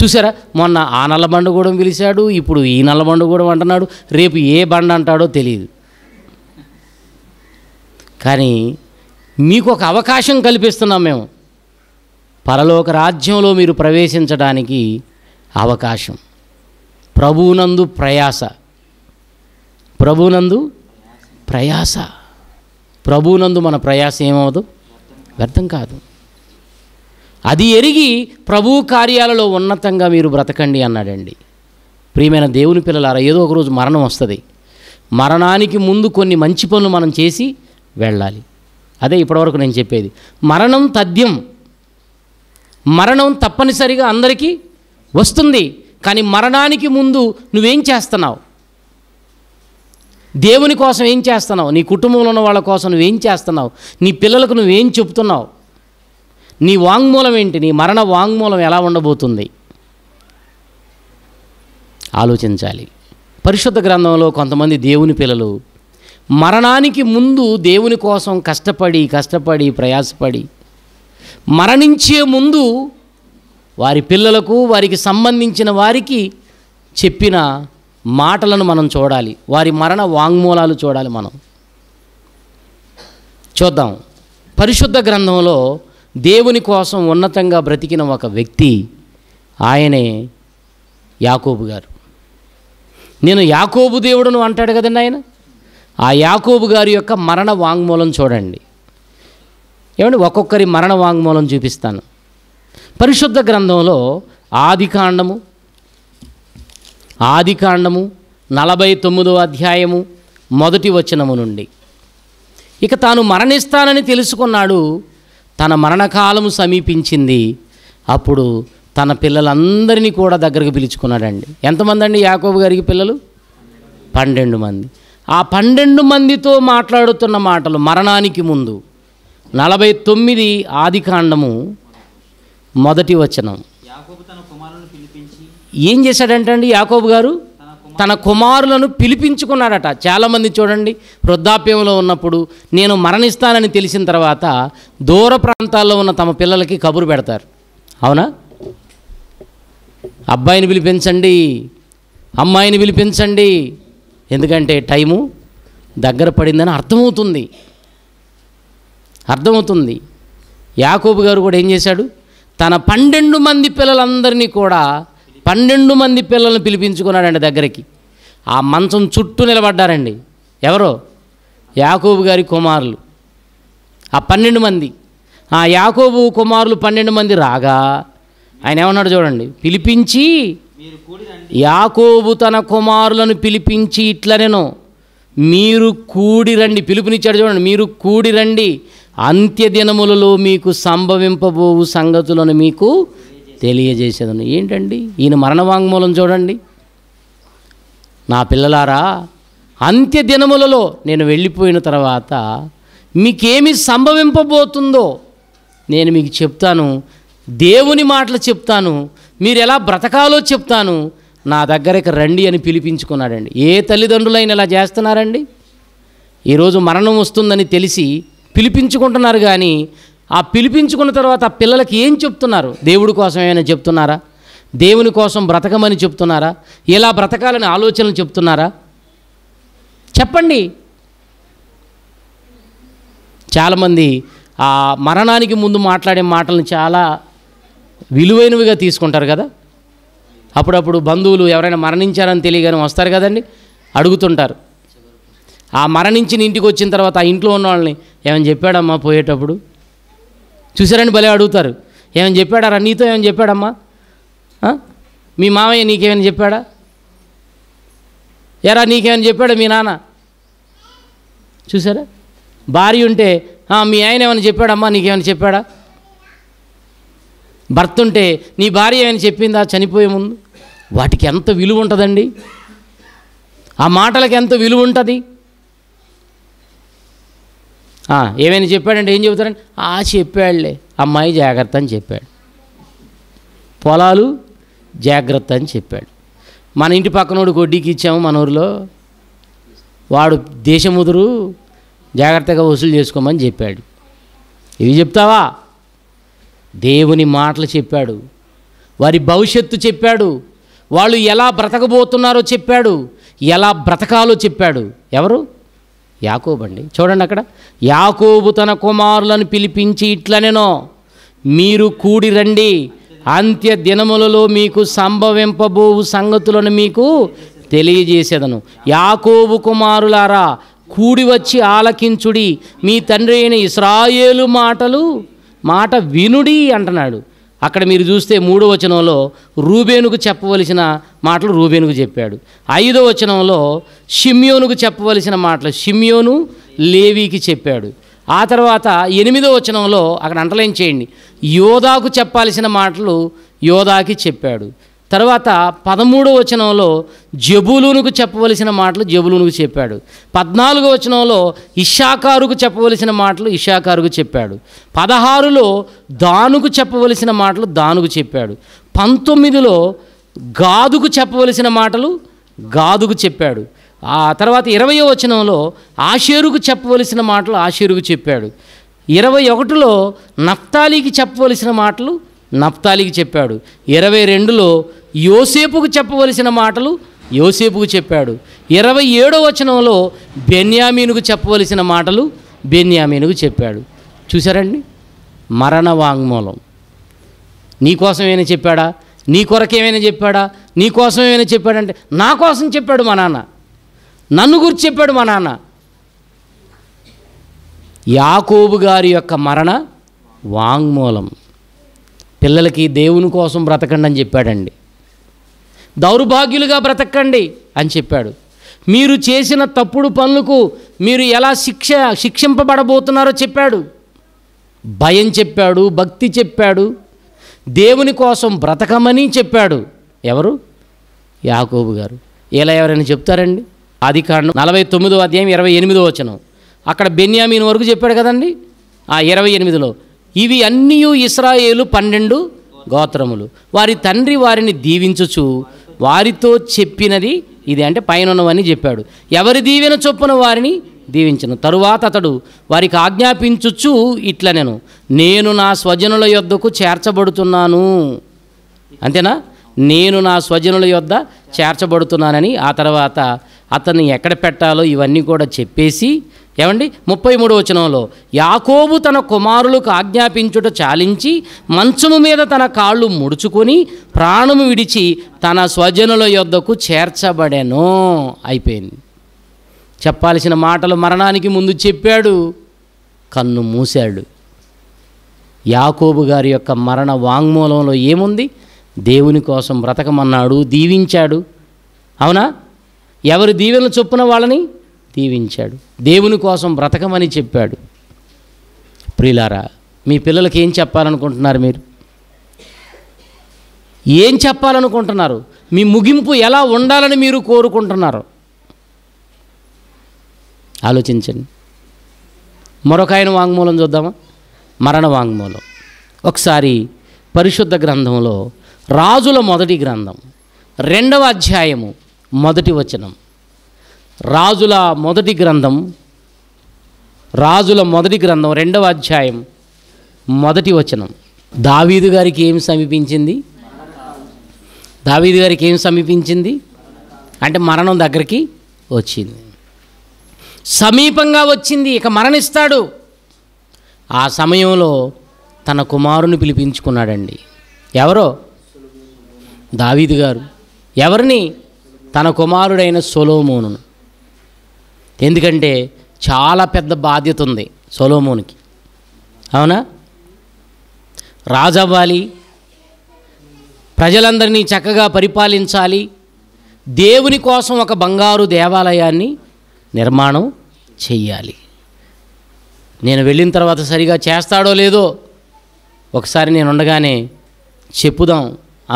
చూసారా మొన్న ఆ నల్లబండ కూడా పిలిచాడు ఇప్పుడు ఈ నల్లబండ కూడా అంటున్నాడు రేపు ఏ బండ అంటాడో తెలియదు కానీ మీకు ఒక అవకాశం కల్పిస్తున్నాం మేము పరలోక రాజ్యంలో మీరు ప్రవేశించడానికి అవకాశం ప్రభువునందు ప్రయాస ప్రభువునందు ప్రయాస ప్రభువునందు మన ప్రయాస ఏమవదు వ్యర్థం కాదు అది ఎరిగి ప్రభు కార్యాలలో ఉన్నతంగా మీరు బ్రతకండి అన్నాడండి ప్రియమైన దేవుని పిల్లలారా ఏదో ఒకరోజు మరణం వస్తుంది మరణానికి ముందు కొన్ని మంచి పనులు మనం చేసి వెళ్ళాలి అదే ఇప్పటివరకు నేను చెప్పేది మరణం తథ్యం మరణం తప్పనిసరిగా అందరికీ వస్తుంది కానీ మరణానికి ముందు నువ్వేం చేస్తున్నావు దేవుని కోసం ఏం చేస్తున్నావు నీ కుటుంబంలో ఉన్న వాళ్ళ కోసం నువ్వేం చేస్తున్నావు నీ పిల్లలకు నువ్వేం చెప్తున్నావు నీ వాంగ్మూలం ఏంటి నీ మరణ వాంగ్మూలం ఎలా ఉండబోతుంది ఆలోచించాలి పరిశుద్ధ గ్రంథంలో కొంతమంది దేవుని పిల్లలు మరణానికి ముందు దేవుని కోసం కష్టపడి కష్టపడి ప్రయాసపడి మరణించే ముందు వారి పిల్లలకు వారికి సంబంధించిన వారికి చెప్పిన మాటలను మనం చూడాలి వారి మరణ వాంగ్మూలాలు చూడాలి మనం చూద్దాం పరిశుద్ధ గ్రంథంలో దేవుని కోసం ఉన్నతంగా బ్రతికిన ఒక వ్యక్తి ఆయనే యాకోబు గారు నేను యాకోబు దేవుడును అంటాడు కదండి ఆయన ఆ యాకోబు గారి యొక్క మరణ వాంగ్మూలం చూడండి ఏమండి ఒక్కొక్కరి మరణ వాంగ్మూలం చూపిస్తాను పరిశుద్ధ గ్రంథంలో ఆదికాండము ఆదికాండము నలభై తొమ్మిదో అధ్యాయము మొదటి వచనము నుండి ఇక తాను మరణిస్తానని తెలుసుకున్నాడు తన మరణకాలము సమీపించింది అప్పుడు తన పిల్లలందరినీ కూడా దగ్గరకు పిలుచుకున్నాడండి ఎంతమంది అండి యాకోబు గారికి పిల్లలు పన్నెండు మంది ఆ పన్నెండు మందితో మాట్లాడుతున్న మాటలు మరణానికి ముందు నలభై తొమ్మిది ఆదికాండము మొదటి వచనం ఏం చేశాడంటే అండి యాకోబు గారు తన కుమారులను పిలిపించుకున్నాడట చాలామంది చూడండి వృద్ధాప్యంలో ఉన్నప్పుడు నేను మరణిస్తానని తెలిసిన తర్వాత దూర ప్రాంతాల్లో ఉన్న తమ పిల్లలకి కబురు పెడతారు అవునా అబ్బాయిని పిలిపించండి అమ్మాయిని పిలిపించండి ఎందుకంటే టైము దగ్గర పడిందని అర్థమవుతుంది అర్థమవుతుంది యాకోబు గారు కూడా ఏం చేశాడు తన పన్నెండు మంది పిల్లలందరినీ కూడా పన్నెండు మంది పిల్లలను పిలిపించుకున్నాడండి దగ్గరికి ఆ మంచం చుట్టూ నిలబడ్డారండి ఎవరో యాకోబు గారి కుమారులు ఆ పన్నెండు మంది ఆ యాకోబు కుమారులు పన్నెండు మంది రాగా ఆయన ఏమన్నాడు చూడండి పిలిపించి యాకోబు తన కుమారులను పిలిపించి ఇట్లా నేను మీరు కూడిరండి పిలుపునిచ్చాడు చూడండి మీరు కూడిరండి అంత్యదినములలో మీకు సంభవింపబోవు సంగతులను మీకు తెలియజేసేదని ఏంటండి ఈయన మరణ వాంగ్మూలం చూడండి నా పిల్లలారా అంత్య దినములలో నేను వెళ్ళిపోయిన తర్వాత మీకేమి సంభవింపబోతుందో నేను మీకు చెప్తాను దేవుని మాటలు చెప్తాను మీరు ఎలా బ్రతకాలో చెప్తాను నా దగ్గరికి రండి అని పిలిపించుకున్నాడండి ఏ తల్లిదండ్రులైనా ఇలా చేస్తున్నారండి ఈరోజు మరణం వస్తుందని తెలిసి పిలిపించుకుంటున్నారు కానీ ఆ పిలిపించుకున్న తర్వాత ఆ పిల్లలకి ఏం చెప్తున్నారు దేవుడి కోసం ఏమైనా చెప్తున్నారా దేవుని కోసం బ్రతకమని చెప్తున్నారా ఎలా బ్రతకాలని ఆలోచనలు చెప్తున్నారా చెప్పండి చాలామంది ఆ మరణానికి ముందు మాట్లాడే మాటలను చాలా విలువైనవిగా తీసుకుంటారు కదా అప్పుడప్పుడు బంధువులు ఎవరైనా మరణించారని తెలియగానే వస్తారు కదండి అడుగుతుంటారు ఆ మరణించిన ఇంటికి వచ్చిన తర్వాత ఆ ఇంట్లో ఉన్న వాళ్ళని ఏమని చెప్పాడమ్మా పోయేటప్పుడు చూసారని భలే అడుగుతారు ఏమని రా నీతో ఏమని చెప్పాడమ్మా మీ మామయ్య నీకేమైనా చెప్పాడా ఎరా నీకేమైనా చెప్పాడా మీ నాన్న చూసారా భార్య ఉంటే మీ ఆయన ఏమైనా చెప్పాడమ్మా నీకేమైనా చెప్పాడా భర్త ఉంటే నీ భార్య ఏమైనా చెప్పిందా చనిపోయే ముందు వాటికి ఎంత విలువ ఉంటుందండి ఆ మాటలకు ఎంత విలువ ఉంటుంది ఏమైనా చెప్పాడంటే ఏం చెబుతారండి ఆ చెప్పాడులే అమ్మాయి జాగ్రత్త అని చెప్పాడు పొలాలు జాగ్రత్త అని చెప్పాడు మన ఇంటి పక్కనోడు వడ్డీకి ఇచ్చాము మన ఊరిలో వాడు దేశముదురు జాగ్రత్తగా వసూలు చేసుకోమని చెప్పాడు ఇవి చెప్తావా దేవుని మాటలు చెప్పాడు వారి భవిష్యత్తు చెప్పాడు వాళ్ళు ఎలా బ్రతకబోతున్నారో చెప్పాడు ఎలా బ్రతకాలో చెప్పాడు ఎవరు యాకోబండి చూడండి అక్కడ యాకోబు తన కుమారులను పిలిపించి ఇట్లనెనో మీరు కూడి రండి అంత్య దినములలో మీకు సంభవింపబో సంగతులను మీకు తెలియజేసేదను యాకోబు కుమారులారా కూడి వచ్చి ఆలకించుడి మీ తండ్రి అయిన ఇస్రాయేలు మాటలు మాట వినుడి అంటున్నాడు అక్కడ మీరు చూస్తే మూడో వచనంలో రూబేనుకు చెప్పవలసిన మాటలు రూబేనుకు చెప్పాడు ఐదో వచనంలో షిమ్యోనుకు చెప్పవలసిన మాటలు షిమ్యోను లేవీకి చెప్పాడు ఆ తర్వాత ఎనిమిదో వచనంలో అక్కడ అంటలైన్ చేయండి యోధాకు చెప్పాల్సిన మాటలు యోధాకి చెప్పాడు తర్వాత పదమూడో వచనంలో జబులునుకు చెప్పవలసిన మాటలు జబులునుకు చెప్పాడు పద్నాలుగో వచనంలో ఇషాకారుకు చెప్పవలసిన మాటలు ఇషాకారుకు చెప్పాడు పదహారులో దానుకు చెప్పవలసిన మాటలు దానుకు చెప్పాడు పంతొమ్మిదిలో గాదుకు చెప్పవలసిన మాటలు గాదుకు చెప్పాడు ఆ తర్వాత ఇరవయో వచనంలో ఆషేరుకు చెప్పవలసిన మాటలు ఆషేరుకు చెప్పాడు ఇరవై ఒకటిలో నఫ్తాలీకి చెప్పవలసిన మాటలు నప్తాలికి చెప్పాడు ఇరవై రెండులో యోసేపుకు చెప్పవలసిన మాటలు యోసేపుకు చెప్పాడు ఇరవై ఏడో వచనంలో బెన్యామీనుకు చెప్పవలసిన మాటలు బెన్యామీనుకు చెప్పాడు చూసారండి మరణ వాంగ్మూలం నీకోసం ఏమైనా చెప్పాడా నీ కొరకేమైనా చెప్పాడా నీ కోసం ఏమైనా చెప్పాడంటే నా కోసం చెప్పాడు మా నాన్న నన్ను గురించి చెప్పాడు మా నాన్న యాకోబు గారి యొక్క మరణ వాంగ్మూలం పిల్లలకి దేవుని కోసం బ్రతకండి అని చెప్పాడండి దౌర్భాగ్యులుగా బ్రతకండి అని చెప్పాడు మీరు చేసిన తప్పుడు పనులకు మీరు ఎలా శిక్ష శిక్షింపబడబోతున్నారో చెప్పాడు భయం చెప్పాడు భక్తి చెప్పాడు దేవుని కోసం బ్రతకమని చెప్పాడు ఎవరు యాకోబు గారు ఇలా ఎవరైనా చెప్తారండి అది కాండం నలభై తొమ్మిదో అధ్యాయం ఇరవై ఎనిమిదో వచనం అక్కడ బెన్యామీన్ వరకు చెప్పాడు కదండి ఆ ఇరవై ఎనిమిదిలో ఇవి అన్నీ ఇస్రాయేలు పన్నెండు గోత్రములు వారి తండ్రి వారిని దీవించుచు వారితో చెప్పినది ఇది అంటే ఉన్నవని చెప్పాడు ఎవరి దీవెన చొప్పున వారిని దీవించను తరువాత అతడు వారికి ఆజ్ఞాపించుచు ఇట్లా నేను నేను నా స్వజనుల యొద్దకు చేర్చబడుతున్నాను అంతేనా నేను నా స్వజనుల యొద్ద చేర్చబడుతున్నానని ఆ తర్వాత అతన్ని ఎక్కడ పెట్టాలో ఇవన్నీ కూడా చెప్పేసి ఏమండి ముప్పై మూడో వచనంలో యాకోబు తన కుమారులకు ఆజ్ఞాపించుట చాలించి మంచము మీద తన కాళ్ళు ముడుచుకొని ప్రాణము విడిచి తన స్వజనుల యొద్దకు చేర్చబడెను అయిపోయింది చెప్పాల్సిన మాటలు మరణానికి ముందు చెప్పాడు కన్ను మూశాడు యాకోబు గారి యొక్క మరణ వాంగ్మూలంలో ఏముంది దేవుని కోసం బ్రతకమన్నాడు దీవించాడు అవునా ఎవరి దీవెన చొప్పున వాళ్ళని దీవించాడు దేవుని కోసం బ్రతకమని చెప్పాడు ప్రియులారా మీ పిల్లలకి ఏం చెప్పాలనుకుంటున్నారు మీరు ఏం చెప్పాలనుకుంటున్నారు మీ ముగింపు ఎలా ఉండాలని మీరు కోరుకుంటున్నారు ఆలోచించండి మరొక ఆయన వాంగ్మూలం చూద్దామా మరణ వాంగ్మూలం ఒకసారి పరిశుద్ధ గ్రంథంలో రాజుల మొదటి గ్రంథం రెండవ అధ్యాయము మొదటి వచనం రాజుల మొదటి గ్రంథం రాజుల మొదటి గ్రంథం రెండవ అధ్యాయం మొదటి వచనం దావీదు గారికి ఏం సమీపించింది దావీదు గారికి ఏం సమీపించింది అంటే మరణం దగ్గరికి వచ్చింది సమీపంగా వచ్చింది ఇక మరణిస్తాడు ఆ సమయంలో తన కుమారుని పిలిపించుకున్నాడండి ఎవరో దావీదు గారు ఎవరిని తన కుమారుడైన సొలోమోను ఎందుకంటే చాలా పెద్ద బాధ్యత ఉంది సొలోమోనికి అవునా రాజవ్వాలి ప్రజలందరినీ చక్కగా పరిపాలించాలి దేవుని కోసం ఒక బంగారు దేవాలయాన్ని నిర్మాణం చెయ్యాలి నేను వెళ్ళిన తర్వాత సరిగా చేస్తాడో లేదో ఒకసారి నేను ఉండగానే చెప్పుదాం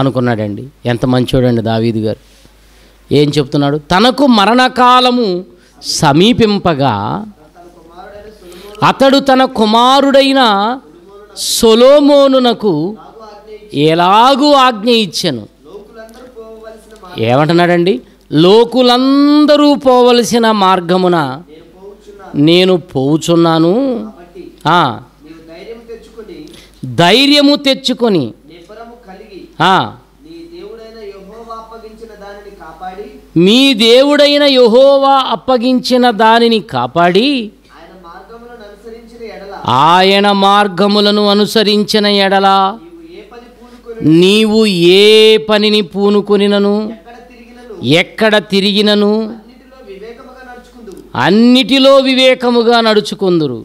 అనుకున్నాడండి ఎంత మంచోడండి దావీది గారు ఏం చెప్తున్నాడు తనకు మరణకాలము సమీపింపగా అతడు తన కుమారుడైన సొలోమోనునకు ఎలాగూ ఆజ్ఞ ఇచ్చాను ఏమంటున్నాడండి లోకులందరూ పోవలసిన మార్గమున నేను పోవుచున్నాను ధైర్యము తెచ్చుకొని మీ దేవుడైన యహోవా అప్పగించిన దానిని కాపాడి ఆయన మార్గములను అనుసరించిన ఎడల నీవు ఏ పనిని పూనుకొనినను ఎక్కడ తిరిగినను అన్నిటిలో వివేకముగా నడుచుకుందురు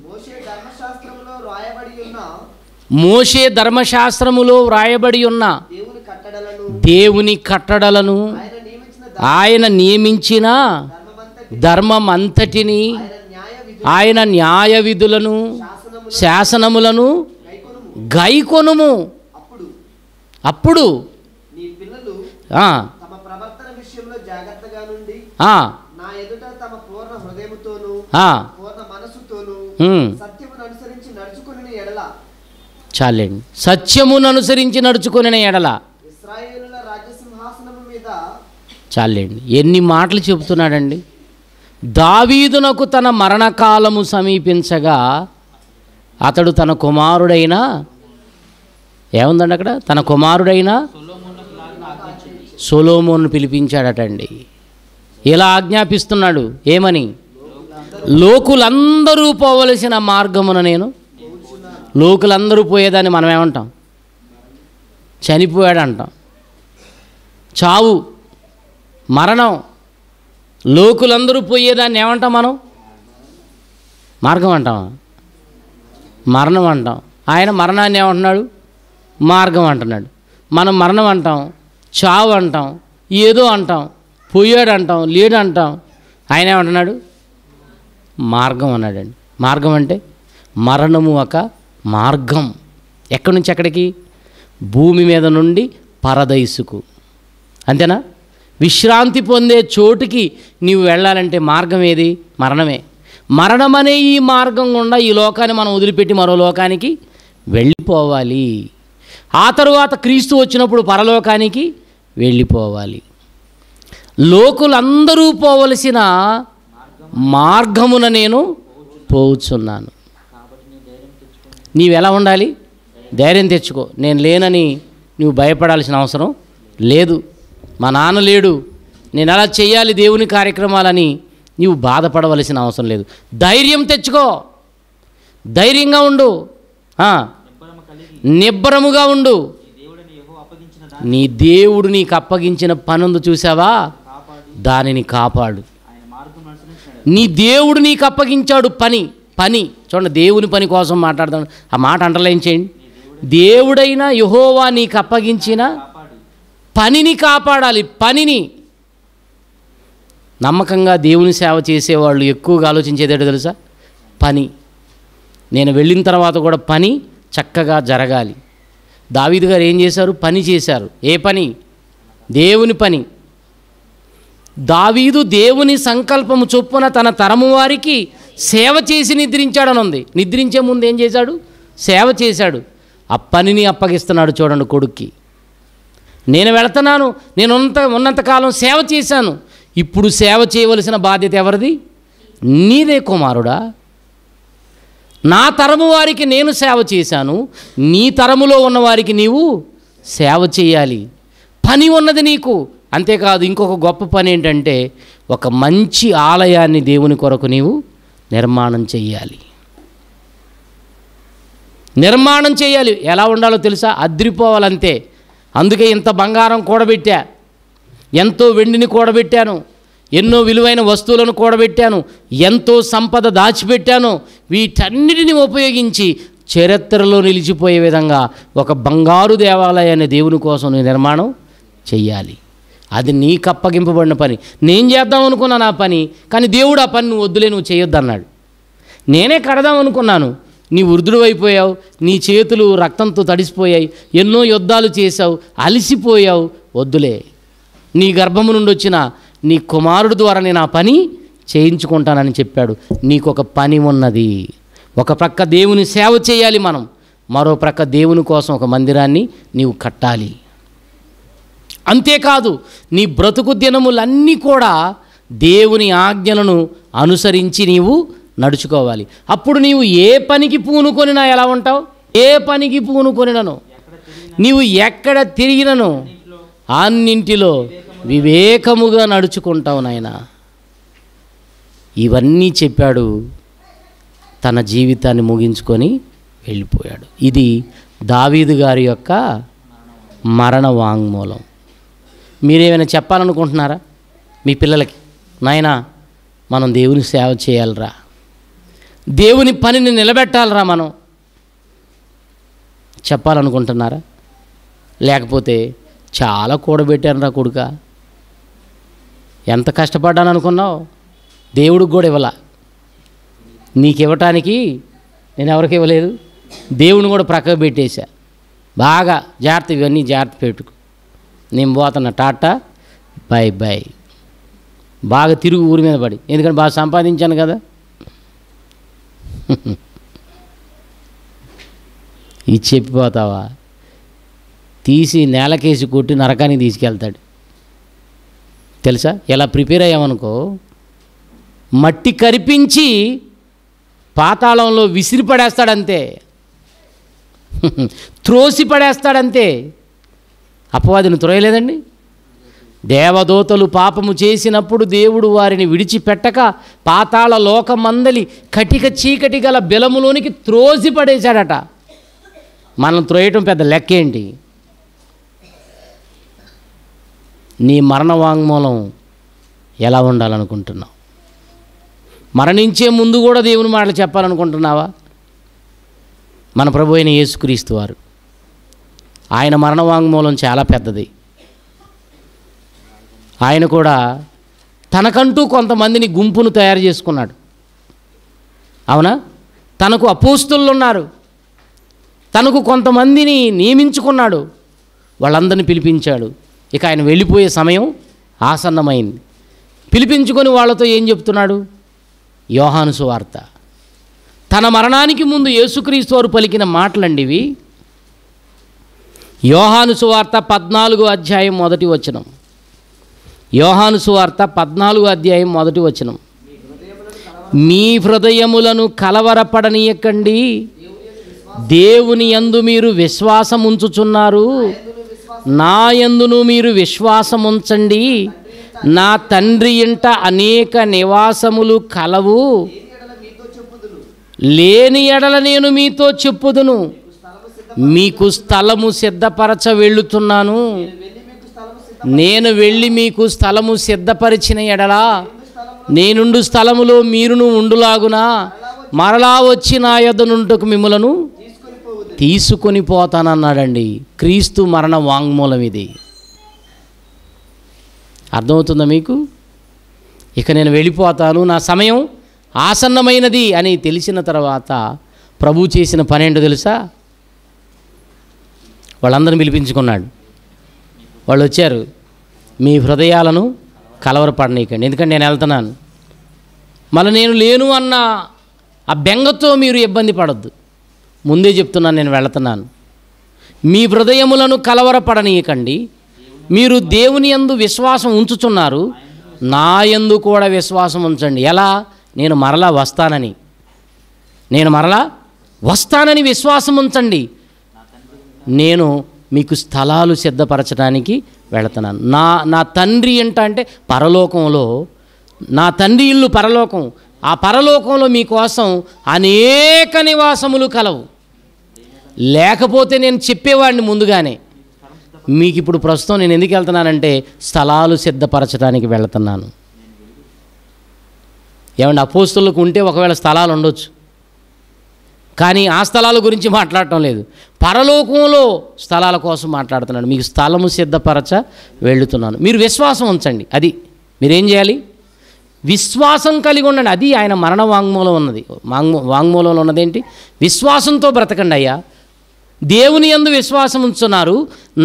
మోషే ధర్మశాస్త్రములో వ్రాయబడి ఉన్న దేవుని కట్టడలను ఆయన నియమించిన ధర్మం అంతటిని ఆయన న్యాయ విధులను శాసనములను గైకొనుము అప్పుడు చాలండి సత్యమును అనుసరించి నడుచుకుని ఎడల చాలండి ఎన్ని మాటలు చెబుతున్నాడండి దావీదునకు తన మరణకాలము సమీపించగా అతడు తన కుమారుడైనా ఏముందండి అక్కడ తన కుమారుడైనా సొలోమోన్ను పిలిపించాడటండి ఇలా ఆజ్ఞాపిస్తున్నాడు ఏమని లోకులందరూ పోవలసిన మార్గమున నేను లోకులందరూ పోయేదాన్ని మనం ఏమంటాం చనిపోయాడంటాం చావు మరణం లోకులందరూ పోయేదాన్ని ఏమంటాం మనం మార్గం అంటాం మరణం అంటాం ఆయన మరణాన్ని ఏమంటున్నాడు మార్గం అంటున్నాడు మనం మరణం అంటాం చావు అంటాం ఏదో అంటాం పోయాడు అంటాం లేడు అంటాం ఆయన ఏమంటున్నాడు మార్గం అన్నాడండి మార్గం అంటే మరణము ఒక మార్గం ఎక్కడి నుంచి ఎక్కడికి భూమి మీద నుండి పరదయసుకు అంతేనా విశ్రాంతి పొందే చోటుకి నీవు వెళ్ళాలంటే మార్గం ఏది మరణమే మరణమనే ఈ మార్గం గుండా ఈ లోకాన్ని మనం వదిలిపెట్టి మరో లోకానికి వెళ్ళిపోవాలి ఆ తరువాత క్రీస్తు వచ్చినప్పుడు పరలోకానికి వెళ్ళిపోవాలి లోకులందరూ పోవలసిన మార్గమున నేను పోవుచున్నాను నీవెలా ఉండాలి ధైర్యం తెచ్చుకో నేను లేనని నువ్వు భయపడాల్సిన అవసరం లేదు మా నాన్న లేడు నేను అలా చేయాలి దేవుని కార్యక్రమాలని నీవు బాధపడవలసిన అవసరం లేదు ధైర్యం తెచ్చుకో ధైర్యంగా ఉండు నిబ్బరముగా ఉండు నీ దేవుడు నీకు అప్పగించిన పనుందు చూసావా దానిని కాపాడు నీ దేవుడు నీకు అప్పగించాడు పని పని చూడండి దేవుని పని కోసం మాట్లాడదాం ఆ మాట అండర్లైన్ చేయండి దేవుడైనా యహోవా నీకు అప్పగించిన పనిని కాపాడాలి పనిని నమ్మకంగా దేవుని సేవ చేసేవాళ్ళు ఎక్కువగా ఆలోచించేదేటో తెలుసా పని నేను వెళ్ళిన తర్వాత కూడా పని చక్కగా జరగాలి దావీదు గారు ఏం చేశారు పని చేశారు ఏ పని దేవుని పని దావీదు దేవుని సంకల్పము చొప్పున తన తరము వారికి సేవ చేసి నిద్రించాడని ఉంది నిద్రించే ముందు ఏం చేశాడు సేవ చేశాడు ఆ పనిని అప్పగిస్తున్నాడు చూడండి కొడుక్కి నేను వెళుతున్నాను నేను ఉన్నంత ఉన్నంతకాలం సేవ చేశాను ఇప్పుడు సేవ చేయవలసిన బాధ్యత ఎవరిది నీదే కుమారుడా నా తరము వారికి నేను సేవ చేశాను నీ తరములో ఉన్నవారికి నీవు సేవ చేయాలి పని ఉన్నది నీకు అంతేకాదు ఇంకొక గొప్ప పని ఏంటంటే ఒక మంచి ఆలయాన్ని దేవుని కొరకు నీవు నిర్మాణం చేయాలి నిర్మాణం చేయాలి ఎలా ఉండాలో తెలుసా అద్రిపోవాలంతే అందుకే ఇంత బంగారం కూడబెట్టా ఎంతో వెండిని కూడబెట్టాను ఎన్నో విలువైన వస్తువులను కూడబెట్టాను ఎంతో సంపద దాచిపెట్టాను వీటన్నిటిని ఉపయోగించి చరిత్రలో నిలిచిపోయే విధంగా ఒక బంగారు దేవాలయాన్ని దేవుని కోసం నిర్మాణం చెయ్యాలి అది నీకు అప్పగింపబడిన పని నేను చేద్దాం అనుకున్నాను ఆ పని కానీ దేవుడు ఆ పని నువ్వు వద్దులే నువ్వు చేయొద్దన్నాడు నేనే కడదాం అనుకున్నాను నీ వృద్ధుడు అయిపోయావు నీ చేతులు రక్తంతో తడిసిపోయాయి ఎన్నో యుద్ధాలు చేశావు అలసిపోయావు వద్దులే నీ గర్భము నుండి వచ్చిన నీ కుమారుడు ద్వారా నేను ఆ పని చేయించుకుంటానని చెప్పాడు నీకు ఒక పని ఉన్నది ఒక ప్రక్క దేవుని సేవ చేయాలి మనం మరో ప్రక్క దేవుని కోసం ఒక మందిరాన్ని నీవు కట్టాలి అంతేకాదు నీ బ్రతుకు దినములన్నీ కూడా దేవుని ఆజ్ఞలను అనుసరించి నీవు నడుచుకోవాలి అప్పుడు నీవు ఏ పనికి పూనుకొనినా ఎలా ఉంటావు ఏ పనికి పూనుకొనినను నీవు ఎక్కడ తిరిగినను అన్నింటిలో వివేకముగా నడుచుకుంటావు నాయన ఇవన్నీ చెప్పాడు తన జీవితాన్ని ముగించుకొని వెళ్ళిపోయాడు ఇది దావీదు గారి యొక్క మరణ వాంగ్మూలం మీరేమైనా చెప్పాలనుకుంటున్నారా మీ పిల్లలకి నాయనా మనం దేవుని సేవ చేయాలరా దేవుని పనిని నిలబెట్టాలరా మనం చెప్పాలనుకుంటున్నారా లేకపోతే చాలా కూడబెట్టానురా కొడుక ఎంత కష్టపడ్డాను అనుకున్నావు దేవుడికి కూడా ఇవ్వాల నీకు ఇవ్వటానికి నేను ఎవరికి ఇవ్వలేదు దేవుని కూడా ప్రక్కకు పెట్టేశా బాగా జాగ్రత్త ఇవన్నీ జాగ్రత్త పెట్టుకు నేను పోతున్న టాటా బాయ్ బాయ్ బాగా తిరుగు ఊరి మీద పడి ఎందుకంటే బాగా సంపాదించాను కదా ఇది చెప్పిపోతావా తీసి నేలకేసి కొట్టి నరకానికి తీసుకెళ్తాడు తెలుసా ఎలా ప్రిపేర్ అయ్యామనుకో మట్టి కరిపించి పాతాళంలో విసిరి పడేస్తాడంతే <laughs> త్రోసి పడేస్తాడంతే అపవాదిని త్రోయలేదండి దేవదూతలు పాపము చేసినప్పుడు దేవుడు వారిని విడిచిపెట్టక పాతాళ లోకమందలి కటిక చీకటి గల బెలములోనికి త్రోసి పడేశాడట మనం త్రోయటం పెద్ద లెక్క ఏంటి నీ మరణ వాంగ్మూలం ఎలా ఉండాలనుకుంటున్నావు మరణించే ముందు కూడా దేవుని మాటలు చెప్పాలనుకుంటున్నావా మన ప్రభు అయిన యేసుక్రీస్తు వారు ఆయన మరణ వాంగ్మూలం చాలా పెద్దది ఆయన కూడా తనకంటూ కొంతమందిని గుంపును తయారు చేసుకున్నాడు అవునా తనకు అపోస్తులు ఉన్నారు తనకు కొంతమందిని నియమించుకున్నాడు వాళ్ళందరిని పిలిపించాడు ఇక ఆయన వెళ్ళిపోయే సమయం ఆసన్నమైంది పిలిపించుకొని వాళ్ళతో ఏం చెప్తున్నాడు యోహానుసు వార్త తన మరణానికి ముందు యేసుక్రీస్తు వారు పలికిన మాటలండివి యోహానుసు వార్త పద్నాలుగు అధ్యాయం మొదటి వచనం యోహాను సువార్త పద్నాలుగు అధ్యాయం మొదటి వచనం మీ హృదయములను కలవరపడనీయకండి దేవుని యందు మీరు విశ్వాసం ఉంచుచున్నారు నా ఎందును మీరు విశ్వాసం ఉంచండి నా తండ్రి ఇంట అనేక నివాసములు కలవు లేని ఎడల నేను మీతో చెప్పుదును మీకు స్థలము సిద్ధపరచ వెళ్ళుతున్నాను నేను వెళ్ళి మీకు స్థలము సిద్ధపరిచిన ఎడలా నేనుండు స్థలములో మీరును ఉండులాగునా మరలా వచ్చి నా యొద్దనుంటకు మిమ్మలను తీసుకొని పోతానన్నాడండి క్రీస్తు మరణ వాంగ్మూలం ఇది అర్థమవుతుందా మీకు ఇక నేను వెళ్ళిపోతాను నా సమయం ఆసన్నమైనది అని తెలిసిన తర్వాత ప్రభు చేసిన పనేంటో తెలుసా వాళ్ళందరిని పిలిపించుకున్నాడు వాళ్ళు వచ్చారు మీ హృదయాలను కలవరపడనీకండి ఎందుకంటే నేను వెళ్తున్నాను మళ్ళీ నేను లేను అన్న ఆ బెంగతో మీరు ఇబ్బంది పడద్దు ముందే చెప్తున్నాను నేను వెళుతున్నాను మీ హృదయములను కలవరపడనీయకండి మీరు దేవుని ఎందు విశ్వాసం ఉంచుచున్నారు నా ఎందు కూడా విశ్వాసం ఉంచండి ఎలా నేను మరలా వస్తానని నేను మరలా వస్తానని విశ్వాసం ఉంచండి నేను మీకు స్థలాలు సిద్ధపరచడానికి వెళుతున్నాను నా నా తండ్రి ఏంట అంటే పరలోకంలో నా తండ్రి ఇల్లు పరలోకం ఆ పరలోకంలో మీకోసం అనేక నివాసములు కలవు లేకపోతే నేను చెప్పేవాడిని ముందుగానే మీకు ఇప్పుడు ప్రస్తుతం నేను ఎందుకు వెళ్తున్నానంటే స్థలాలు సిద్ధపరచడానికి వెళుతున్నాను ఏమంటే అపోస్తులకు ఉంటే ఒకవేళ స్థలాలు ఉండొచ్చు కానీ ఆ స్థలాల గురించి మాట్లాడటం లేదు పరలోకంలో స్థలాల కోసం మాట్లాడుతున్నాను మీకు స్థలము సిద్ధపరచ వెళుతున్నాను మీరు విశ్వాసం ఉంచండి అది మీరేం చేయాలి విశ్వాసం కలిగి ఉండండి అది ఆయన మరణ వాంగ్మూలం ఉన్నది వాంగ్మూ వాంగ్మూలంలో ఉన్నదేంటి విశ్వాసంతో బ్రతకండి అయ్యా దేవుని ఎందు విశ్వాసం ఉంచున్నారు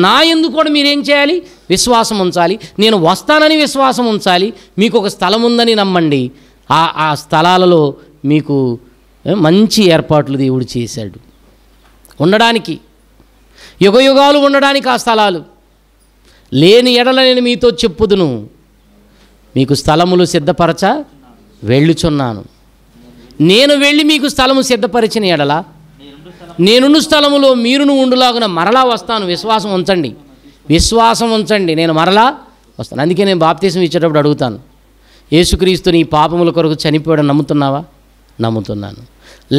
నా ఎందు కూడా మీరేం చేయాలి విశ్వాసం ఉంచాలి నేను వస్తానని విశ్వాసం ఉంచాలి మీకు ఒక స్థలం ఉందని నమ్మండి ఆ ఆ స్థలాలలో మీకు మంచి ఏర్పాట్లు దేవుడు చేశాడు ఉండడానికి యుగయుగాలు ఉండడానికి ఆ స్థలాలు లేని ఎడల నేను మీతో చెప్పుదును మీకు స్థలములు సిద్ధపరచ వెళ్ళుచున్నాను నేను వెళ్ళి మీకు స్థలము సిద్ధపరిచిన ఎడల నేనున్న స్థలములో మీరును ఉండులాగున మరలా వస్తాను విశ్వాసం ఉంచండి విశ్వాసం ఉంచండి నేను మరలా వస్తాను అందుకే నేను బాప్తీసం ఇచ్చేటప్పుడు అడుగుతాను యేసుక్రీస్తు నీ పాపముల కొరకు చనిపోయాడు నమ్ముతున్నావా నమ్ముతున్నాను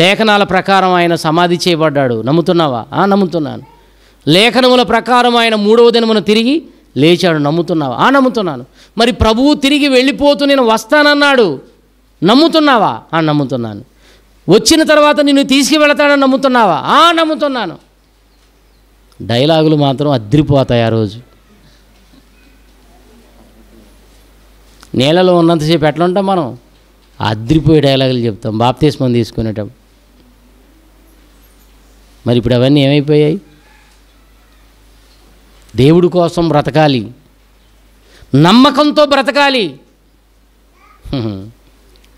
లేఖనాల ప్రకారం ఆయన సమాధి చేయబడ్డాడు నమ్ముతున్నావా నమ్ముతున్నాను లేఖనముల ప్రకారం ఆయన మూడవ దినమున తిరిగి లేచాడు నమ్ముతున్నావా ఆ నమ్ముతున్నాను మరి ప్రభువు తిరిగి వెళ్ళిపోతూ నేను వస్తానన్నాడు నమ్ముతున్నావా ఆ నమ్ముతున్నాను వచ్చిన తర్వాత నిన్ను తీసుకువెళతాడని నమ్ముతున్నావా ఆ నమ్ముతున్నాను డైలాగులు మాత్రం అద్రిపోతాయి ఆ రోజు నేలలో ఉన్నంతసేపు ఎట్లా ఉంటాం మనం అద్రిపోయే డైలాగులు చెప్తాం బాప్తిస్మం తీసుకునేటం మరి ఇప్పుడు అవన్నీ ఏమైపోయాయి దేవుడి కోసం బ్రతకాలి నమ్మకంతో బ్రతకాలి <laughs>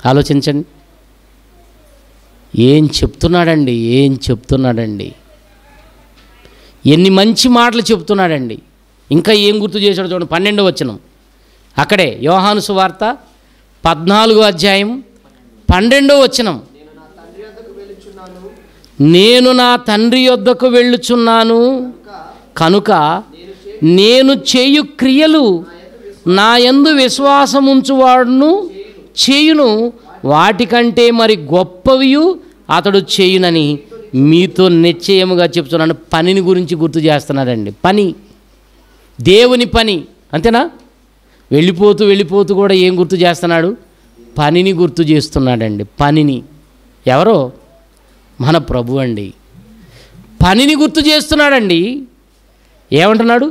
ఆలోచించండి ఏం చెప్తున్నాడండి ఏం చెప్తున్నాడండి ఎన్ని మంచి మాటలు చెప్తున్నాడండి ఇంకా ఏం గుర్తు చేశాడు చూడండి పన్నెండో వచ్చిన అక్కడే యోహానుసు వార్త పద్నాలుగో అధ్యాయం పన్నెండో వచనం నేను నా తండ్రి యొద్దకు వెళ్ళుచున్నాను కనుక నేను చేయు క్రియలు నా ఎందు విశ్వాసముంచువాడును చేయును వాటికంటే మరి గొప్పవియు అతడు చేయునని మీతో నిశ్చయముగా చెప్తున్నాను పనిని గురించి గుర్తు చేస్తున్నారండి పని దేవుని పని అంతేనా వెళ్ళిపోతూ వెళ్ళిపోతూ కూడా ఏం గుర్తు చేస్తున్నాడు పనిని గుర్తు చేస్తున్నాడండి పనిని ఎవరో మన ప్రభు అండి పనిని గుర్తు చేస్తున్నాడండి ఏమంటున్నాడు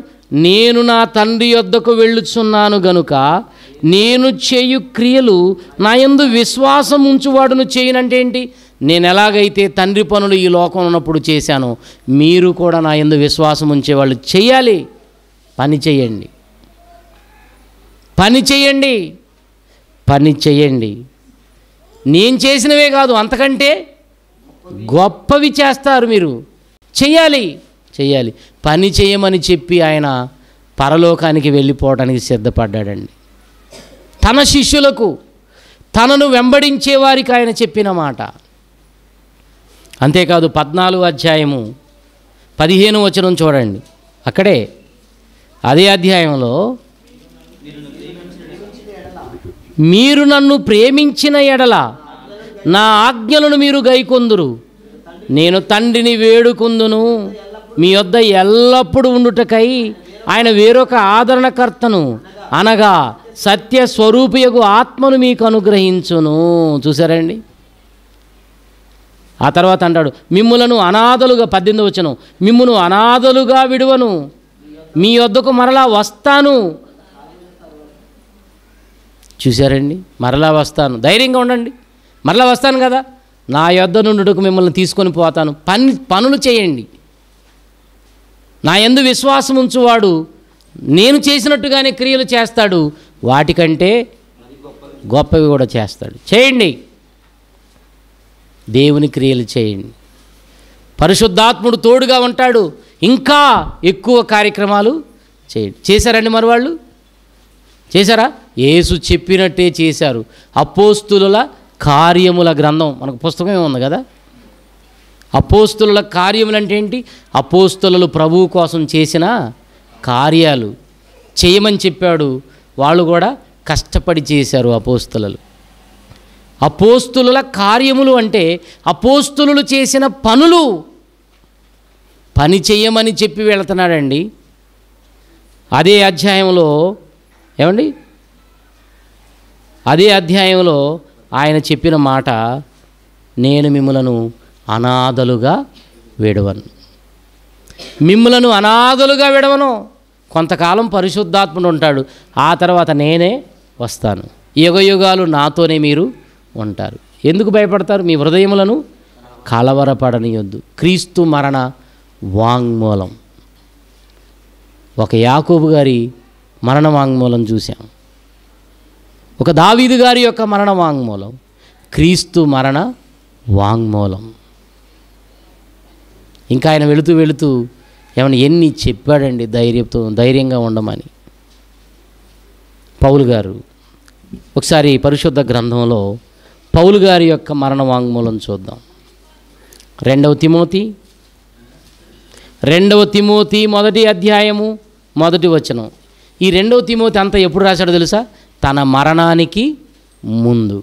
నేను నా తండ్రి యొద్దకు వెళ్ళుచున్నాను గనుక నేను చేయు క్రియలు నా ఎందు విశ్వాసం ఉంచువాడును చేయనంటే ఏంటి నేను ఎలాగైతే తండ్రి పనులు ఈ లోకం ఉన్నప్పుడు చేశానో మీరు కూడా నా ఎందు విశ్వాసం ఉంచేవాళ్ళు చేయాలి పని చేయండి పని చేయండి పని చేయండి నేను చేసినవే కాదు అంతకంటే గొప్పవి చేస్తారు మీరు చేయాలి చేయాలి పని చేయమని చెప్పి ఆయన పరలోకానికి వెళ్ళిపోవడానికి సిద్ధపడ్డాడండి తన శిష్యులకు తనను వెంబడించే వారికి ఆయన చెప్పిన మాట అంతేకాదు పద్నాలుగు అధ్యాయము పదిహేను వచనం చూడండి అక్కడే అదే అధ్యాయంలో మీరు నన్ను ప్రేమించిన ఎడల నా ఆజ్ఞలను మీరు గైకొందురు నేను తండ్రిని వేడుకుందును మీ వద్ద ఎల్లప్పుడూ ఉండుటకై ఆయన వేరొక ఆదరణకర్తను అనగా సత్య స్వరూపియగు ఆత్మను మీకు అనుగ్రహించును చూసారండి ఆ తర్వాత అంటాడు మిమ్ములను అనాథలుగా పద్దెనిమిది వచ్చను మిమ్మును అనాథలుగా విడువను మీ వద్దకు మరలా వస్తాను చూశారండి మరలా వస్తాను ధైర్యంగా ఉండండి మరలా వస్తాను కదా నా యొద్ధ నుండుకు మిమ్మల్ని తీసుకొని పోతాను పని పనులు చేయండి నా ఎందు విశ్వాసం ఉంచువాడు నేను చేసినట్టుగానే క్రియలు చేస్తాడు వాటికంటే గొప్పవి కూడా చేస్తాడు చేయండి దేవుని క్రియలు చేయండి పరిశుద్ధాత్ముడు తోడుగా ఉంటాడు ఇంకా ఎక్కువ కార్యక్రమాలు చేయండి చేశారండి మరి వాళ్ళు చేశారా ఏసు చెప్పినట్టే చేశారు అపోస్తుల కార్యముల గ్రంథం మనకు పుస్తకమే ఉంది కదా అపోస్తుల కార్యములు అంటే ఏంటి అపోస్తులలు ప్రభువు కోసం చేసిన కార్యాలు చేయమని చెప్పాడు వాళ్ళు కూడా కష్టపడి చేశారు అపోస్తులలు అపోస్తుల కార్యములు అంటే అపోస్తులు చేసిన పనులు పని చేయమని చెప్పి వెళుతున్నాడండి అదే అధ్యాయంలో ఏమండి అదే అధ్యాయంలో ఆయన చెప్పిన మాట నేను మిమ్మలను అనాథలుగా విడవను మిమ్మలను అనాథలుగా విడవను కొంతకాలం పరిశుద్ధాత్ముడు ఉంటాడు ఆ తర్వాత నేనే వస్తాను యుగయుగాలు నాతోనే మీరు ఉంటారు ఎందుకు భయపడతారు మీ హృదయములను కలవరపడనియొద్దు క్రీస్తు మరణ వాంగ్మూలం ఒక యాకూబు గారి మరణ వాంగ్మూలం చూశాం ఒక దావీదు గారి యొక్క మరణ వాంగ్మూలం క్రీస్తు మరణ వాంగ్మూలం ఇంకా ఆయన వెళుతూ వెళుతూ ఏమైనా ఎన్ని చెప్పాడండి ధైర్యంతో ధైర్యంగా ఉండమని పౌలు గారు ఒకసారి పరిశుద్ధ గ్రంథంలో పౌలు గారి యొక్క మరణ వాంగ్మూలం చూద్దాం రెండవ తిమోతి రెండవ తిమోతి మొదటి అధ్యాయము మొదటి వచనం ఈ రెండవ తిమోతి అంతా ఎప్పుడు రాశాడో తెలుసా తన మరణానికి ముందు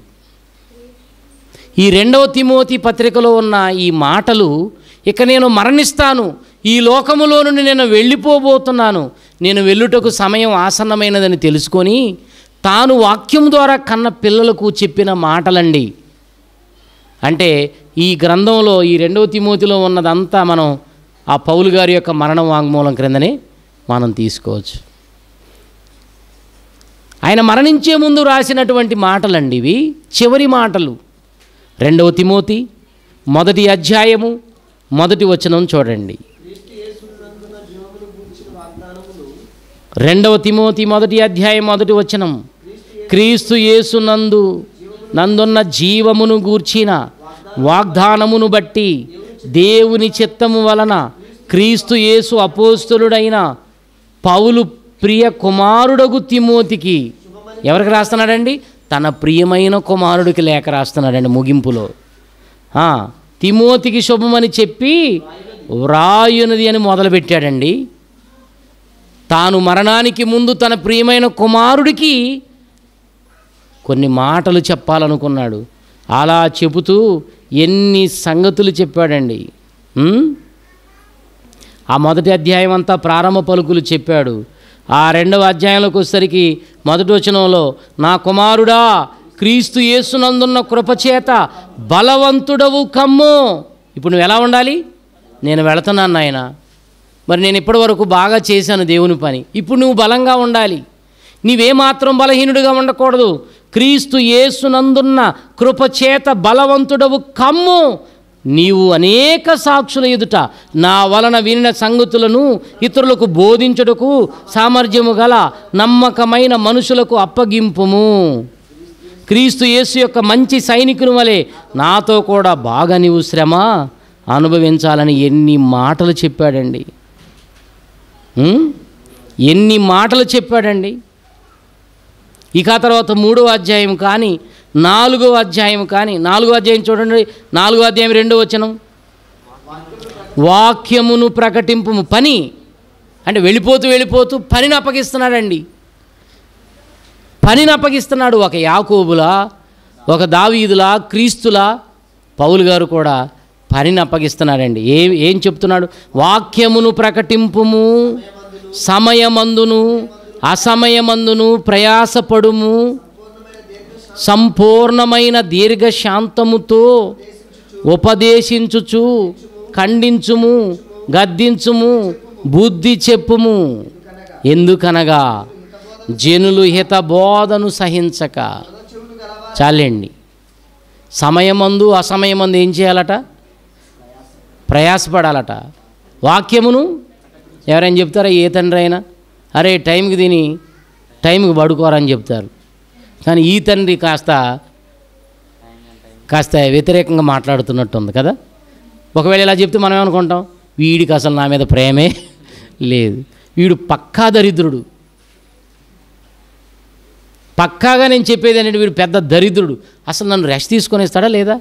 ఈ రెండవ తిమోతి పత్రికలో ఉన్న ఈ మాటలు ఇక నేను మరణిస్తాను ఈ లోకములో నుండి నేను వెళ్ళిపోబోతున్నాను నేను వెళ్ళుటకు సమయం ఆసన్నమైనదని తెలుసుకొని తాను వాక్యం ద్వారా కన్న పిల్లలకు చెప్పిన మాటలండి అంటే ఈ గ్రంథంలో ఈ రెండవ తిమోతిలో ఉన్నదంతా మనం ఆ పౌలు గారి యొక్క మరణం వాంగ్మూలం క్రిందనే మనం తీసుకోవచ్చు ఆయన మరణించే ముందు రాసినటువంటి మాటలండి ఇవి చివరి మాటలు రెండవ తిమోతి మొదటి అధ్యాయము మొదటి వచనం చూడండి రెండవ తిమోతి మొదటి అధ్యాయం మొదటి వచనం క్రీస్తు నందు నందున్న జీవమును గూర్చిన వాగ్దానమును బట్టి దేవుని చిత్తము వలన క్రీస్తు యేసు అపోస్తులుడైన పౌలు ప్రియ కుమారుడగు తిమోతికి ఎవరికి రాస్తున్నాడండి తన ప్రియమైన కుమారుడికి లేఖ రాస్తున్నాడండి ముగింపులో తిమోతికి శుభమని చెప్పి వ్రాయునది అని మొదలుపెట్టాడండి తాను మరణానికి ముందు తన ప్రియమైన కుమారుడికి కొన్ని మాటలు చెప్పాలనుకున్నాడు అలా చెబుతూ ఎన్ని సంగతులు చెప్పాడండి ఆ మొదటి అధ్యాయం అంతా ప్రారంభ పలుకులు చెప్పాడు ఆ రెండవ అధ్యాయంలోకి వచ్చేసరికి మొదటి వచనంలో నా కుమారుడా క్రీస్తు యేసునందున్న కృపచేత బలవంతుడవు కమ్ము ఇప్పుడు నువ్వు ఎలా ఉండాలి నేను వెళుతున్నాను నాయన మరి నేను ఇప్పటి వరకు బాగా చేశాను దేవుని పని ఇప్పుడు నువ్వు బలంగా ఉండాలి నీవేమాత్రం బలహీనుడిగా ఉండకూడదు క్రీస్తు యేసునందున్న కృపచేత బలవంతుడవు కమ్ము నీవు అనేక సాక్షుల ఎదుట నా వలన వినిన సంగతులను ఇతరులకు బోధించుటకు సామర్థ్యము గల నమ్మకమైన మనుషులకు అప్పగింపుము క్రీస్తు యేసు యొక్క మంచి సైనికుని వలె నాతో కూడా బాగా నీవు శ్రమ అనుభవించాలని ఎన్ని మాటలు చెప్పాడండి ఎన్ని మాటలు చెప్పాడండి ఇక తర్వాత మూడో అధ్యాయం కానీ నాలుగో అధ్యాయం కానీ నాలుగో అధ్యాయం చూడండి నాలుగో అధ్యాయం రెండో వచనం వాక్యమును ప్రకటింపు పని అంటే వెళ్ళిపోతూ వెళ్ళిపోతూ పనిని అప్పగిస్తున్నాడండి పనిని అప్పగిస్తున్నాడు ఒక యాకోబులా ఒక దావీదులా క్రీస్తులా పౌలు గారు కూడా పనిని అప్పగిస్తున్నాడండి ఏ ఏం చెప్తున్నాడు వాక్యమును ప్రకటింపుము సమయమందును అసమయమందును ప్రయాసపడుము సంపూర్ణమైన దీర్ఘశాంతముతో ఉపదేశించుచు ఖండించుము గద్దించుము బుద్ధి చెప్పుము ఎందుకనగా జనులు హితబోధను సహించక చాలండి సమయమందు అసమయమందు ఏం చేయాలట ప్రయాసపడాలట వాక్యమును ఎవరైనా చెప్తారా ఏ తండ్రి అయినా అరే టైంకి తిని టైంకి పడుకోరని చెప్తారు కానీ ఈ తండ్రి కాస్త కాస్త వ్యతిరేకంగా మాట్లాడుతున్నట్టు ఉంది కదా ఒకవేళ ఇలా చెప్తే మనం ఏమనుకుంటాం వీడికి అసలు నా మీద ప్రేమే లేదు వీడు పక్కా దరిద్రుడు పక్కాగా నేను చెప్పేది అనేది వీడు పెద్ద దరిద్రుడు అసలు నన్ను రెస్ట్ ఇస్తాడా లేదా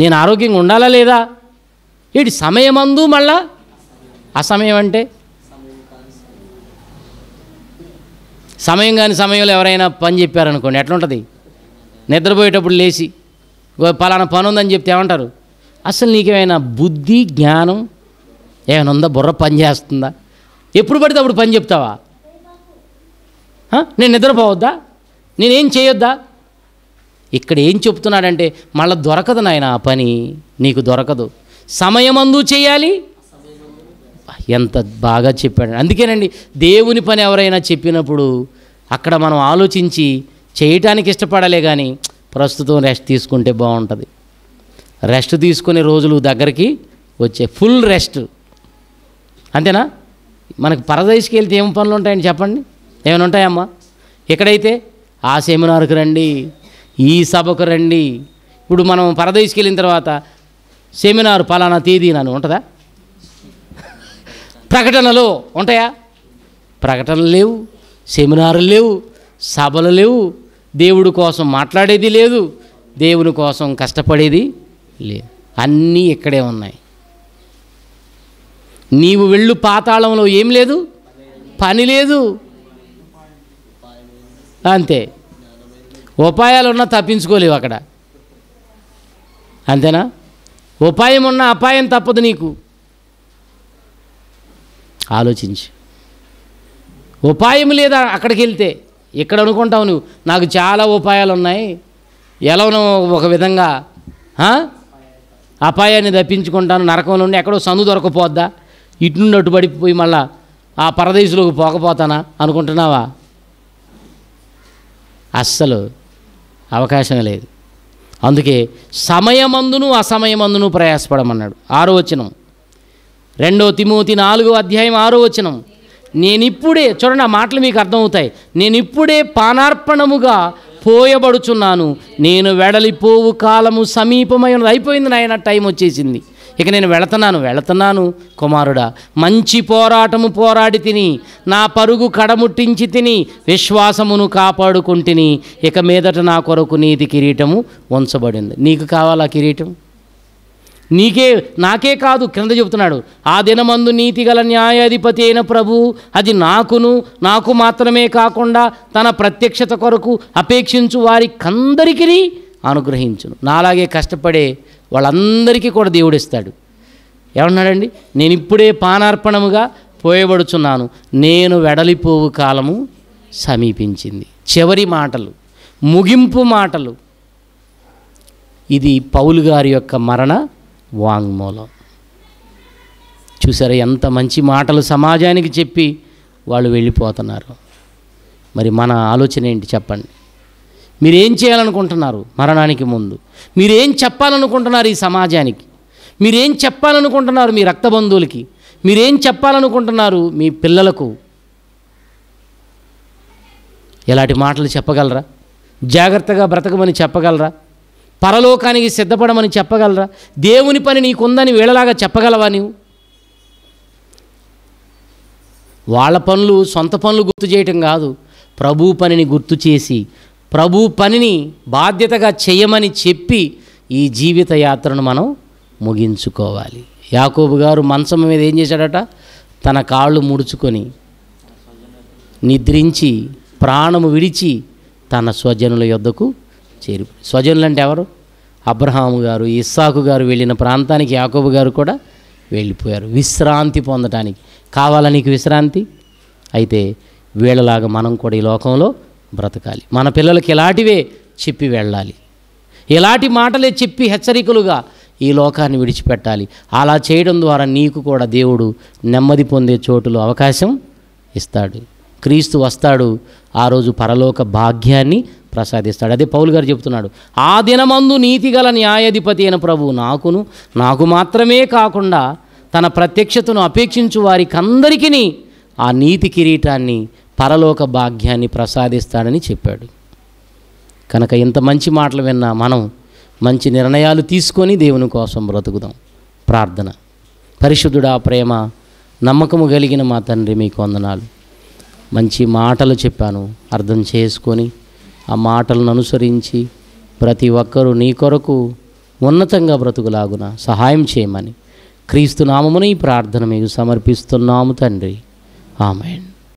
నేను ఆరోగ్యంగా ఉండాలా లేదా వీడి సమయమందు మళ్ళా అసమయం అంటే సమయం కాని సమయంలో ఎవరైనా పని చెప్పారనుకోండి ఎట్లుంటుంది నిద్రపోయేటప్పుడు లేచి పలానా పని ఉందని చెప్తే ఏమంటారు అసలు నీకేమైనా బుద్ధి జ్ఞానం ఏమైనా ఉందా బుర్ర పని చేస్తుందా ఎప్పుడు పడితే అప్పుడు పని చెప్తావా నేను నిద్రపోవద్దా నేనేం చేయొద్దా ఇక్కడ ఏం చెప్తున్నాడంటే మళ్ళీ దొరకదు నాయన ఆ పని నీకు దొరకదు సమయమందు చేయాలి ఎంత బాగా చెప్పాడు అందుకేనండి దేవుని పని ఎవరైనా చెప్పినప్పుడు అక్కడ మనం ఆలోచించి చేయటానికి ఇష్టపడలే కానీ ప్రస్తుతం రెస్ట్ తీసుకుంటే బాగుంటుంది రెస్ట్ తీసుకునే రోజులు దగ్గరికి వచ్చే ఫుల్ రెస్ట్ అంతేనా మనకు పరదేశకి వెళ్తే ఏం పనులు ఉంటాయని చెప్పండి ఏమైనా ఉంటాయమ్మా ఎక్కడైతే ఆ సెమినార్కి రండి ఈ సభకు రండి ఇప్పుడు మనం పరదేశకి వెళ్ళిన తర్వాత సెమినార్ పలానా తేదీ ఉంటుందా ప్రకటనలు ఉంటాయా ప్రకటనలు లేవు సెమినార్లు లేవు సభలు లేవు దేవుడి కోసం మాట్లాడేది లేదు దేవుని కోసం కష్టపడేది లేదు అన్నీ ఇక్కడే ఉన్నాయి నీవు వెళ్ళు పాతాళంలో ఏం లేదు పని లేదు అంతే ఉపాయాలు ఉన్నా తప్పించుకోలేవు అక్కడ అంతేనా ఉపాయం ఉన్నా అపాయం తప్పదు నీకు ఆలోచించు ఉపాయం లేదా అక్కడికి వెళ్తే ఇక్కడ అనుకుంటావు నువ్వు నాకు చాలా ఉపాయాలు ఉన్నాయి ఎలా ఒక విధంగా అపాయాన్ని తప్పించుకుంటాను నరకం నుండి ఎక్కడో సందు దొరకపోద్దా ఇటు నుండి అటు పడిపోయి మళ్ళా ఆ పరదేశులకు పోకపోతానా అనుకుంటున్నావా అస్సలు అవకాశం లేదు అందుకే సమయమందును అసమయమందును ప్రయాసపడమన్నాడు ఆరో వచ్చినాం రెండో తిమోతి నాలుగో అధ్యాయం ఆరో వచనం నేనిప్పుడే చూడండి ఆ మాటలు మీకు అర్థమవుతాయి నేనిప్పుడే పానార్పణముగా పోయబడుచున్నాను నేను వెడలిపోవు కాలము సమీపమై ఉన్నది అయిపోయింది నాయన టైం వచ్చేసింది ఇక నేను వెళతున్నాను వెళతున్నాను కుమారుడా మంచి పోరాటము పోరాడి తిని నా పరుగు కడముట్టించి తిని విశ్వాసమును కాపాడుకుంటుని ఇక మీదట నా కొరకు నీతి కిరీటము ఉంచబడింది నీకు కావాలా కిరీటం నీకే నాకే కాదు క్రింద చెబుతున్నాడు ఆ దినమందు నీతిగల న్యాయాధిపతి అయిన ప్రభు అది నాకును నాకు మాత్రమే కాకుండా తన ప్రత్యక్షత కొరకు అపేక్షించు వారికందరికీ అనుగ్రహించును నాలాగే కష్టపడే వాళ్ళందరికీ కూడా దేవుడిస్తాడు ఏమన్నాడండి నేను ఇప్పుడే పానార్పణముగా పోయబడుచున్నాను నేను వెడలిపోవు కాలము సమీపించింది చివరి మాటలు ముగింపు మాటలు ఇది పౌలు గారి యొక్క మరణ వాంగ్మూలం చూసారా ఎంత మంచి మాటలు సమాజానికి చెప్పి వాళ్ళు వెళ్ళిపోతున్నారు మరి మన ఆలోచన ఏంటి చెప్పండి మీరేం చేయాలనుకుంటున్నారు మరణానికి ముందు మీరేం చెప్పాలనుకుంటున్నారు ఈ సమాజానికి మీరేం చెప్పాలనుకుంటున్నారు మీ రక్త బంధువులకి మీరేం చెప్పాలనుకుంటున్నారు మీ పిల్లలకు ఎలాంటి మాటలు చెప్పగలరా జాగ్రత్తగా బ్రతకమని చెప్పగలరా పరలోకానికి సిద్ధపడమని చెప్పగలరా దేవుని పని నీకుందని వీళ్ళలాగా చెప్పగలవా నీవు వాళ్ళ పనులు సొంత పనులు గుర్తు చేయటం కాదు ప్రభు పనిని గుర్తు చేసి ప్రభు పనిని బాధ్యతగా చేయమని చెప్పి ఈ జీవిత యాత్రను మనం ముగించుకోవాలి యాకోబు గారు మంచం మీద ఏం చేశాడట తన కాళ్ళు ముడుచుకొని నిద్రించి ప్రాణము విడిచి తన స్వజనుల యొద్దకు చేరి స్వజనులు అంటే ఎవరు అబ్రహాము గారు ఇస్సాకు గారు వెళ్ళిన ప్రాంతానికి యాకోబు గారు కూడా వెళ్ళిపోయారు విశ్రాంతి పొందటానికి కావాలా నీకు విశ్రాంతి అయితే వీళ్ళలాగా మనం కూడా ఈ లోకంలో బ్రతకాలి మన పిల్లలకి ఇలాంటివే చెప్పి వెళ్ళాలి ఇలాంటి మాటలే చెప్పి హెచ్చరికలుగా ఈ లోకాన్ని విడిచిపెట్టాలి అలా చేయడం ద్వారా నీకు కూడా దేవుడు నెమ్మది పొందే చోటులో అవకాశం ఇస్తాడు క్రీస్తు వస్తాడు ఆ రోజు పరలోక భాగ్యాన్ని ప్రసాదిస్తాడు అదే పౌల్ గారు చెప్తున్నాడు ఆ దినమందు నీతిగల న్యాయాధిపతి అయిన ప్రభువు నాకును నాకు మాత్రమే కాకుండా తన ప్రత్యక్షతను అపేక్షించు అందరికీ ఆ నీతి కిరీటాన్ని పరలోక భాగ్యాన్ని ప్రసాదిస్తాడని చెప్పాడు కనుక ఇంత మంచి మాటలు విన్నా మనం మంచి నిర్ణయాలు తీసుకొని దేవుని కోసం బ్రతుకుదాం ప్రార్థన పరిశుద్ధుడా ప్రేమ నమ్మకము కలిగిన మా తండ్రి మీకు వందనాలు మంచి మాటలు చెప్పాను అర్థం చేసుకొని ఆ మాటలను అనుసరించి ప్రతి ఒక్కరూ నీ కొరకు ఉన్నతంగా బ్రతుకులాగున సహాయం చేయమని క్రీస్తు నామముని ఈ ప్రార్థన మీకు సమర్పిస్తున్నాము తండ్రి ఆమెన్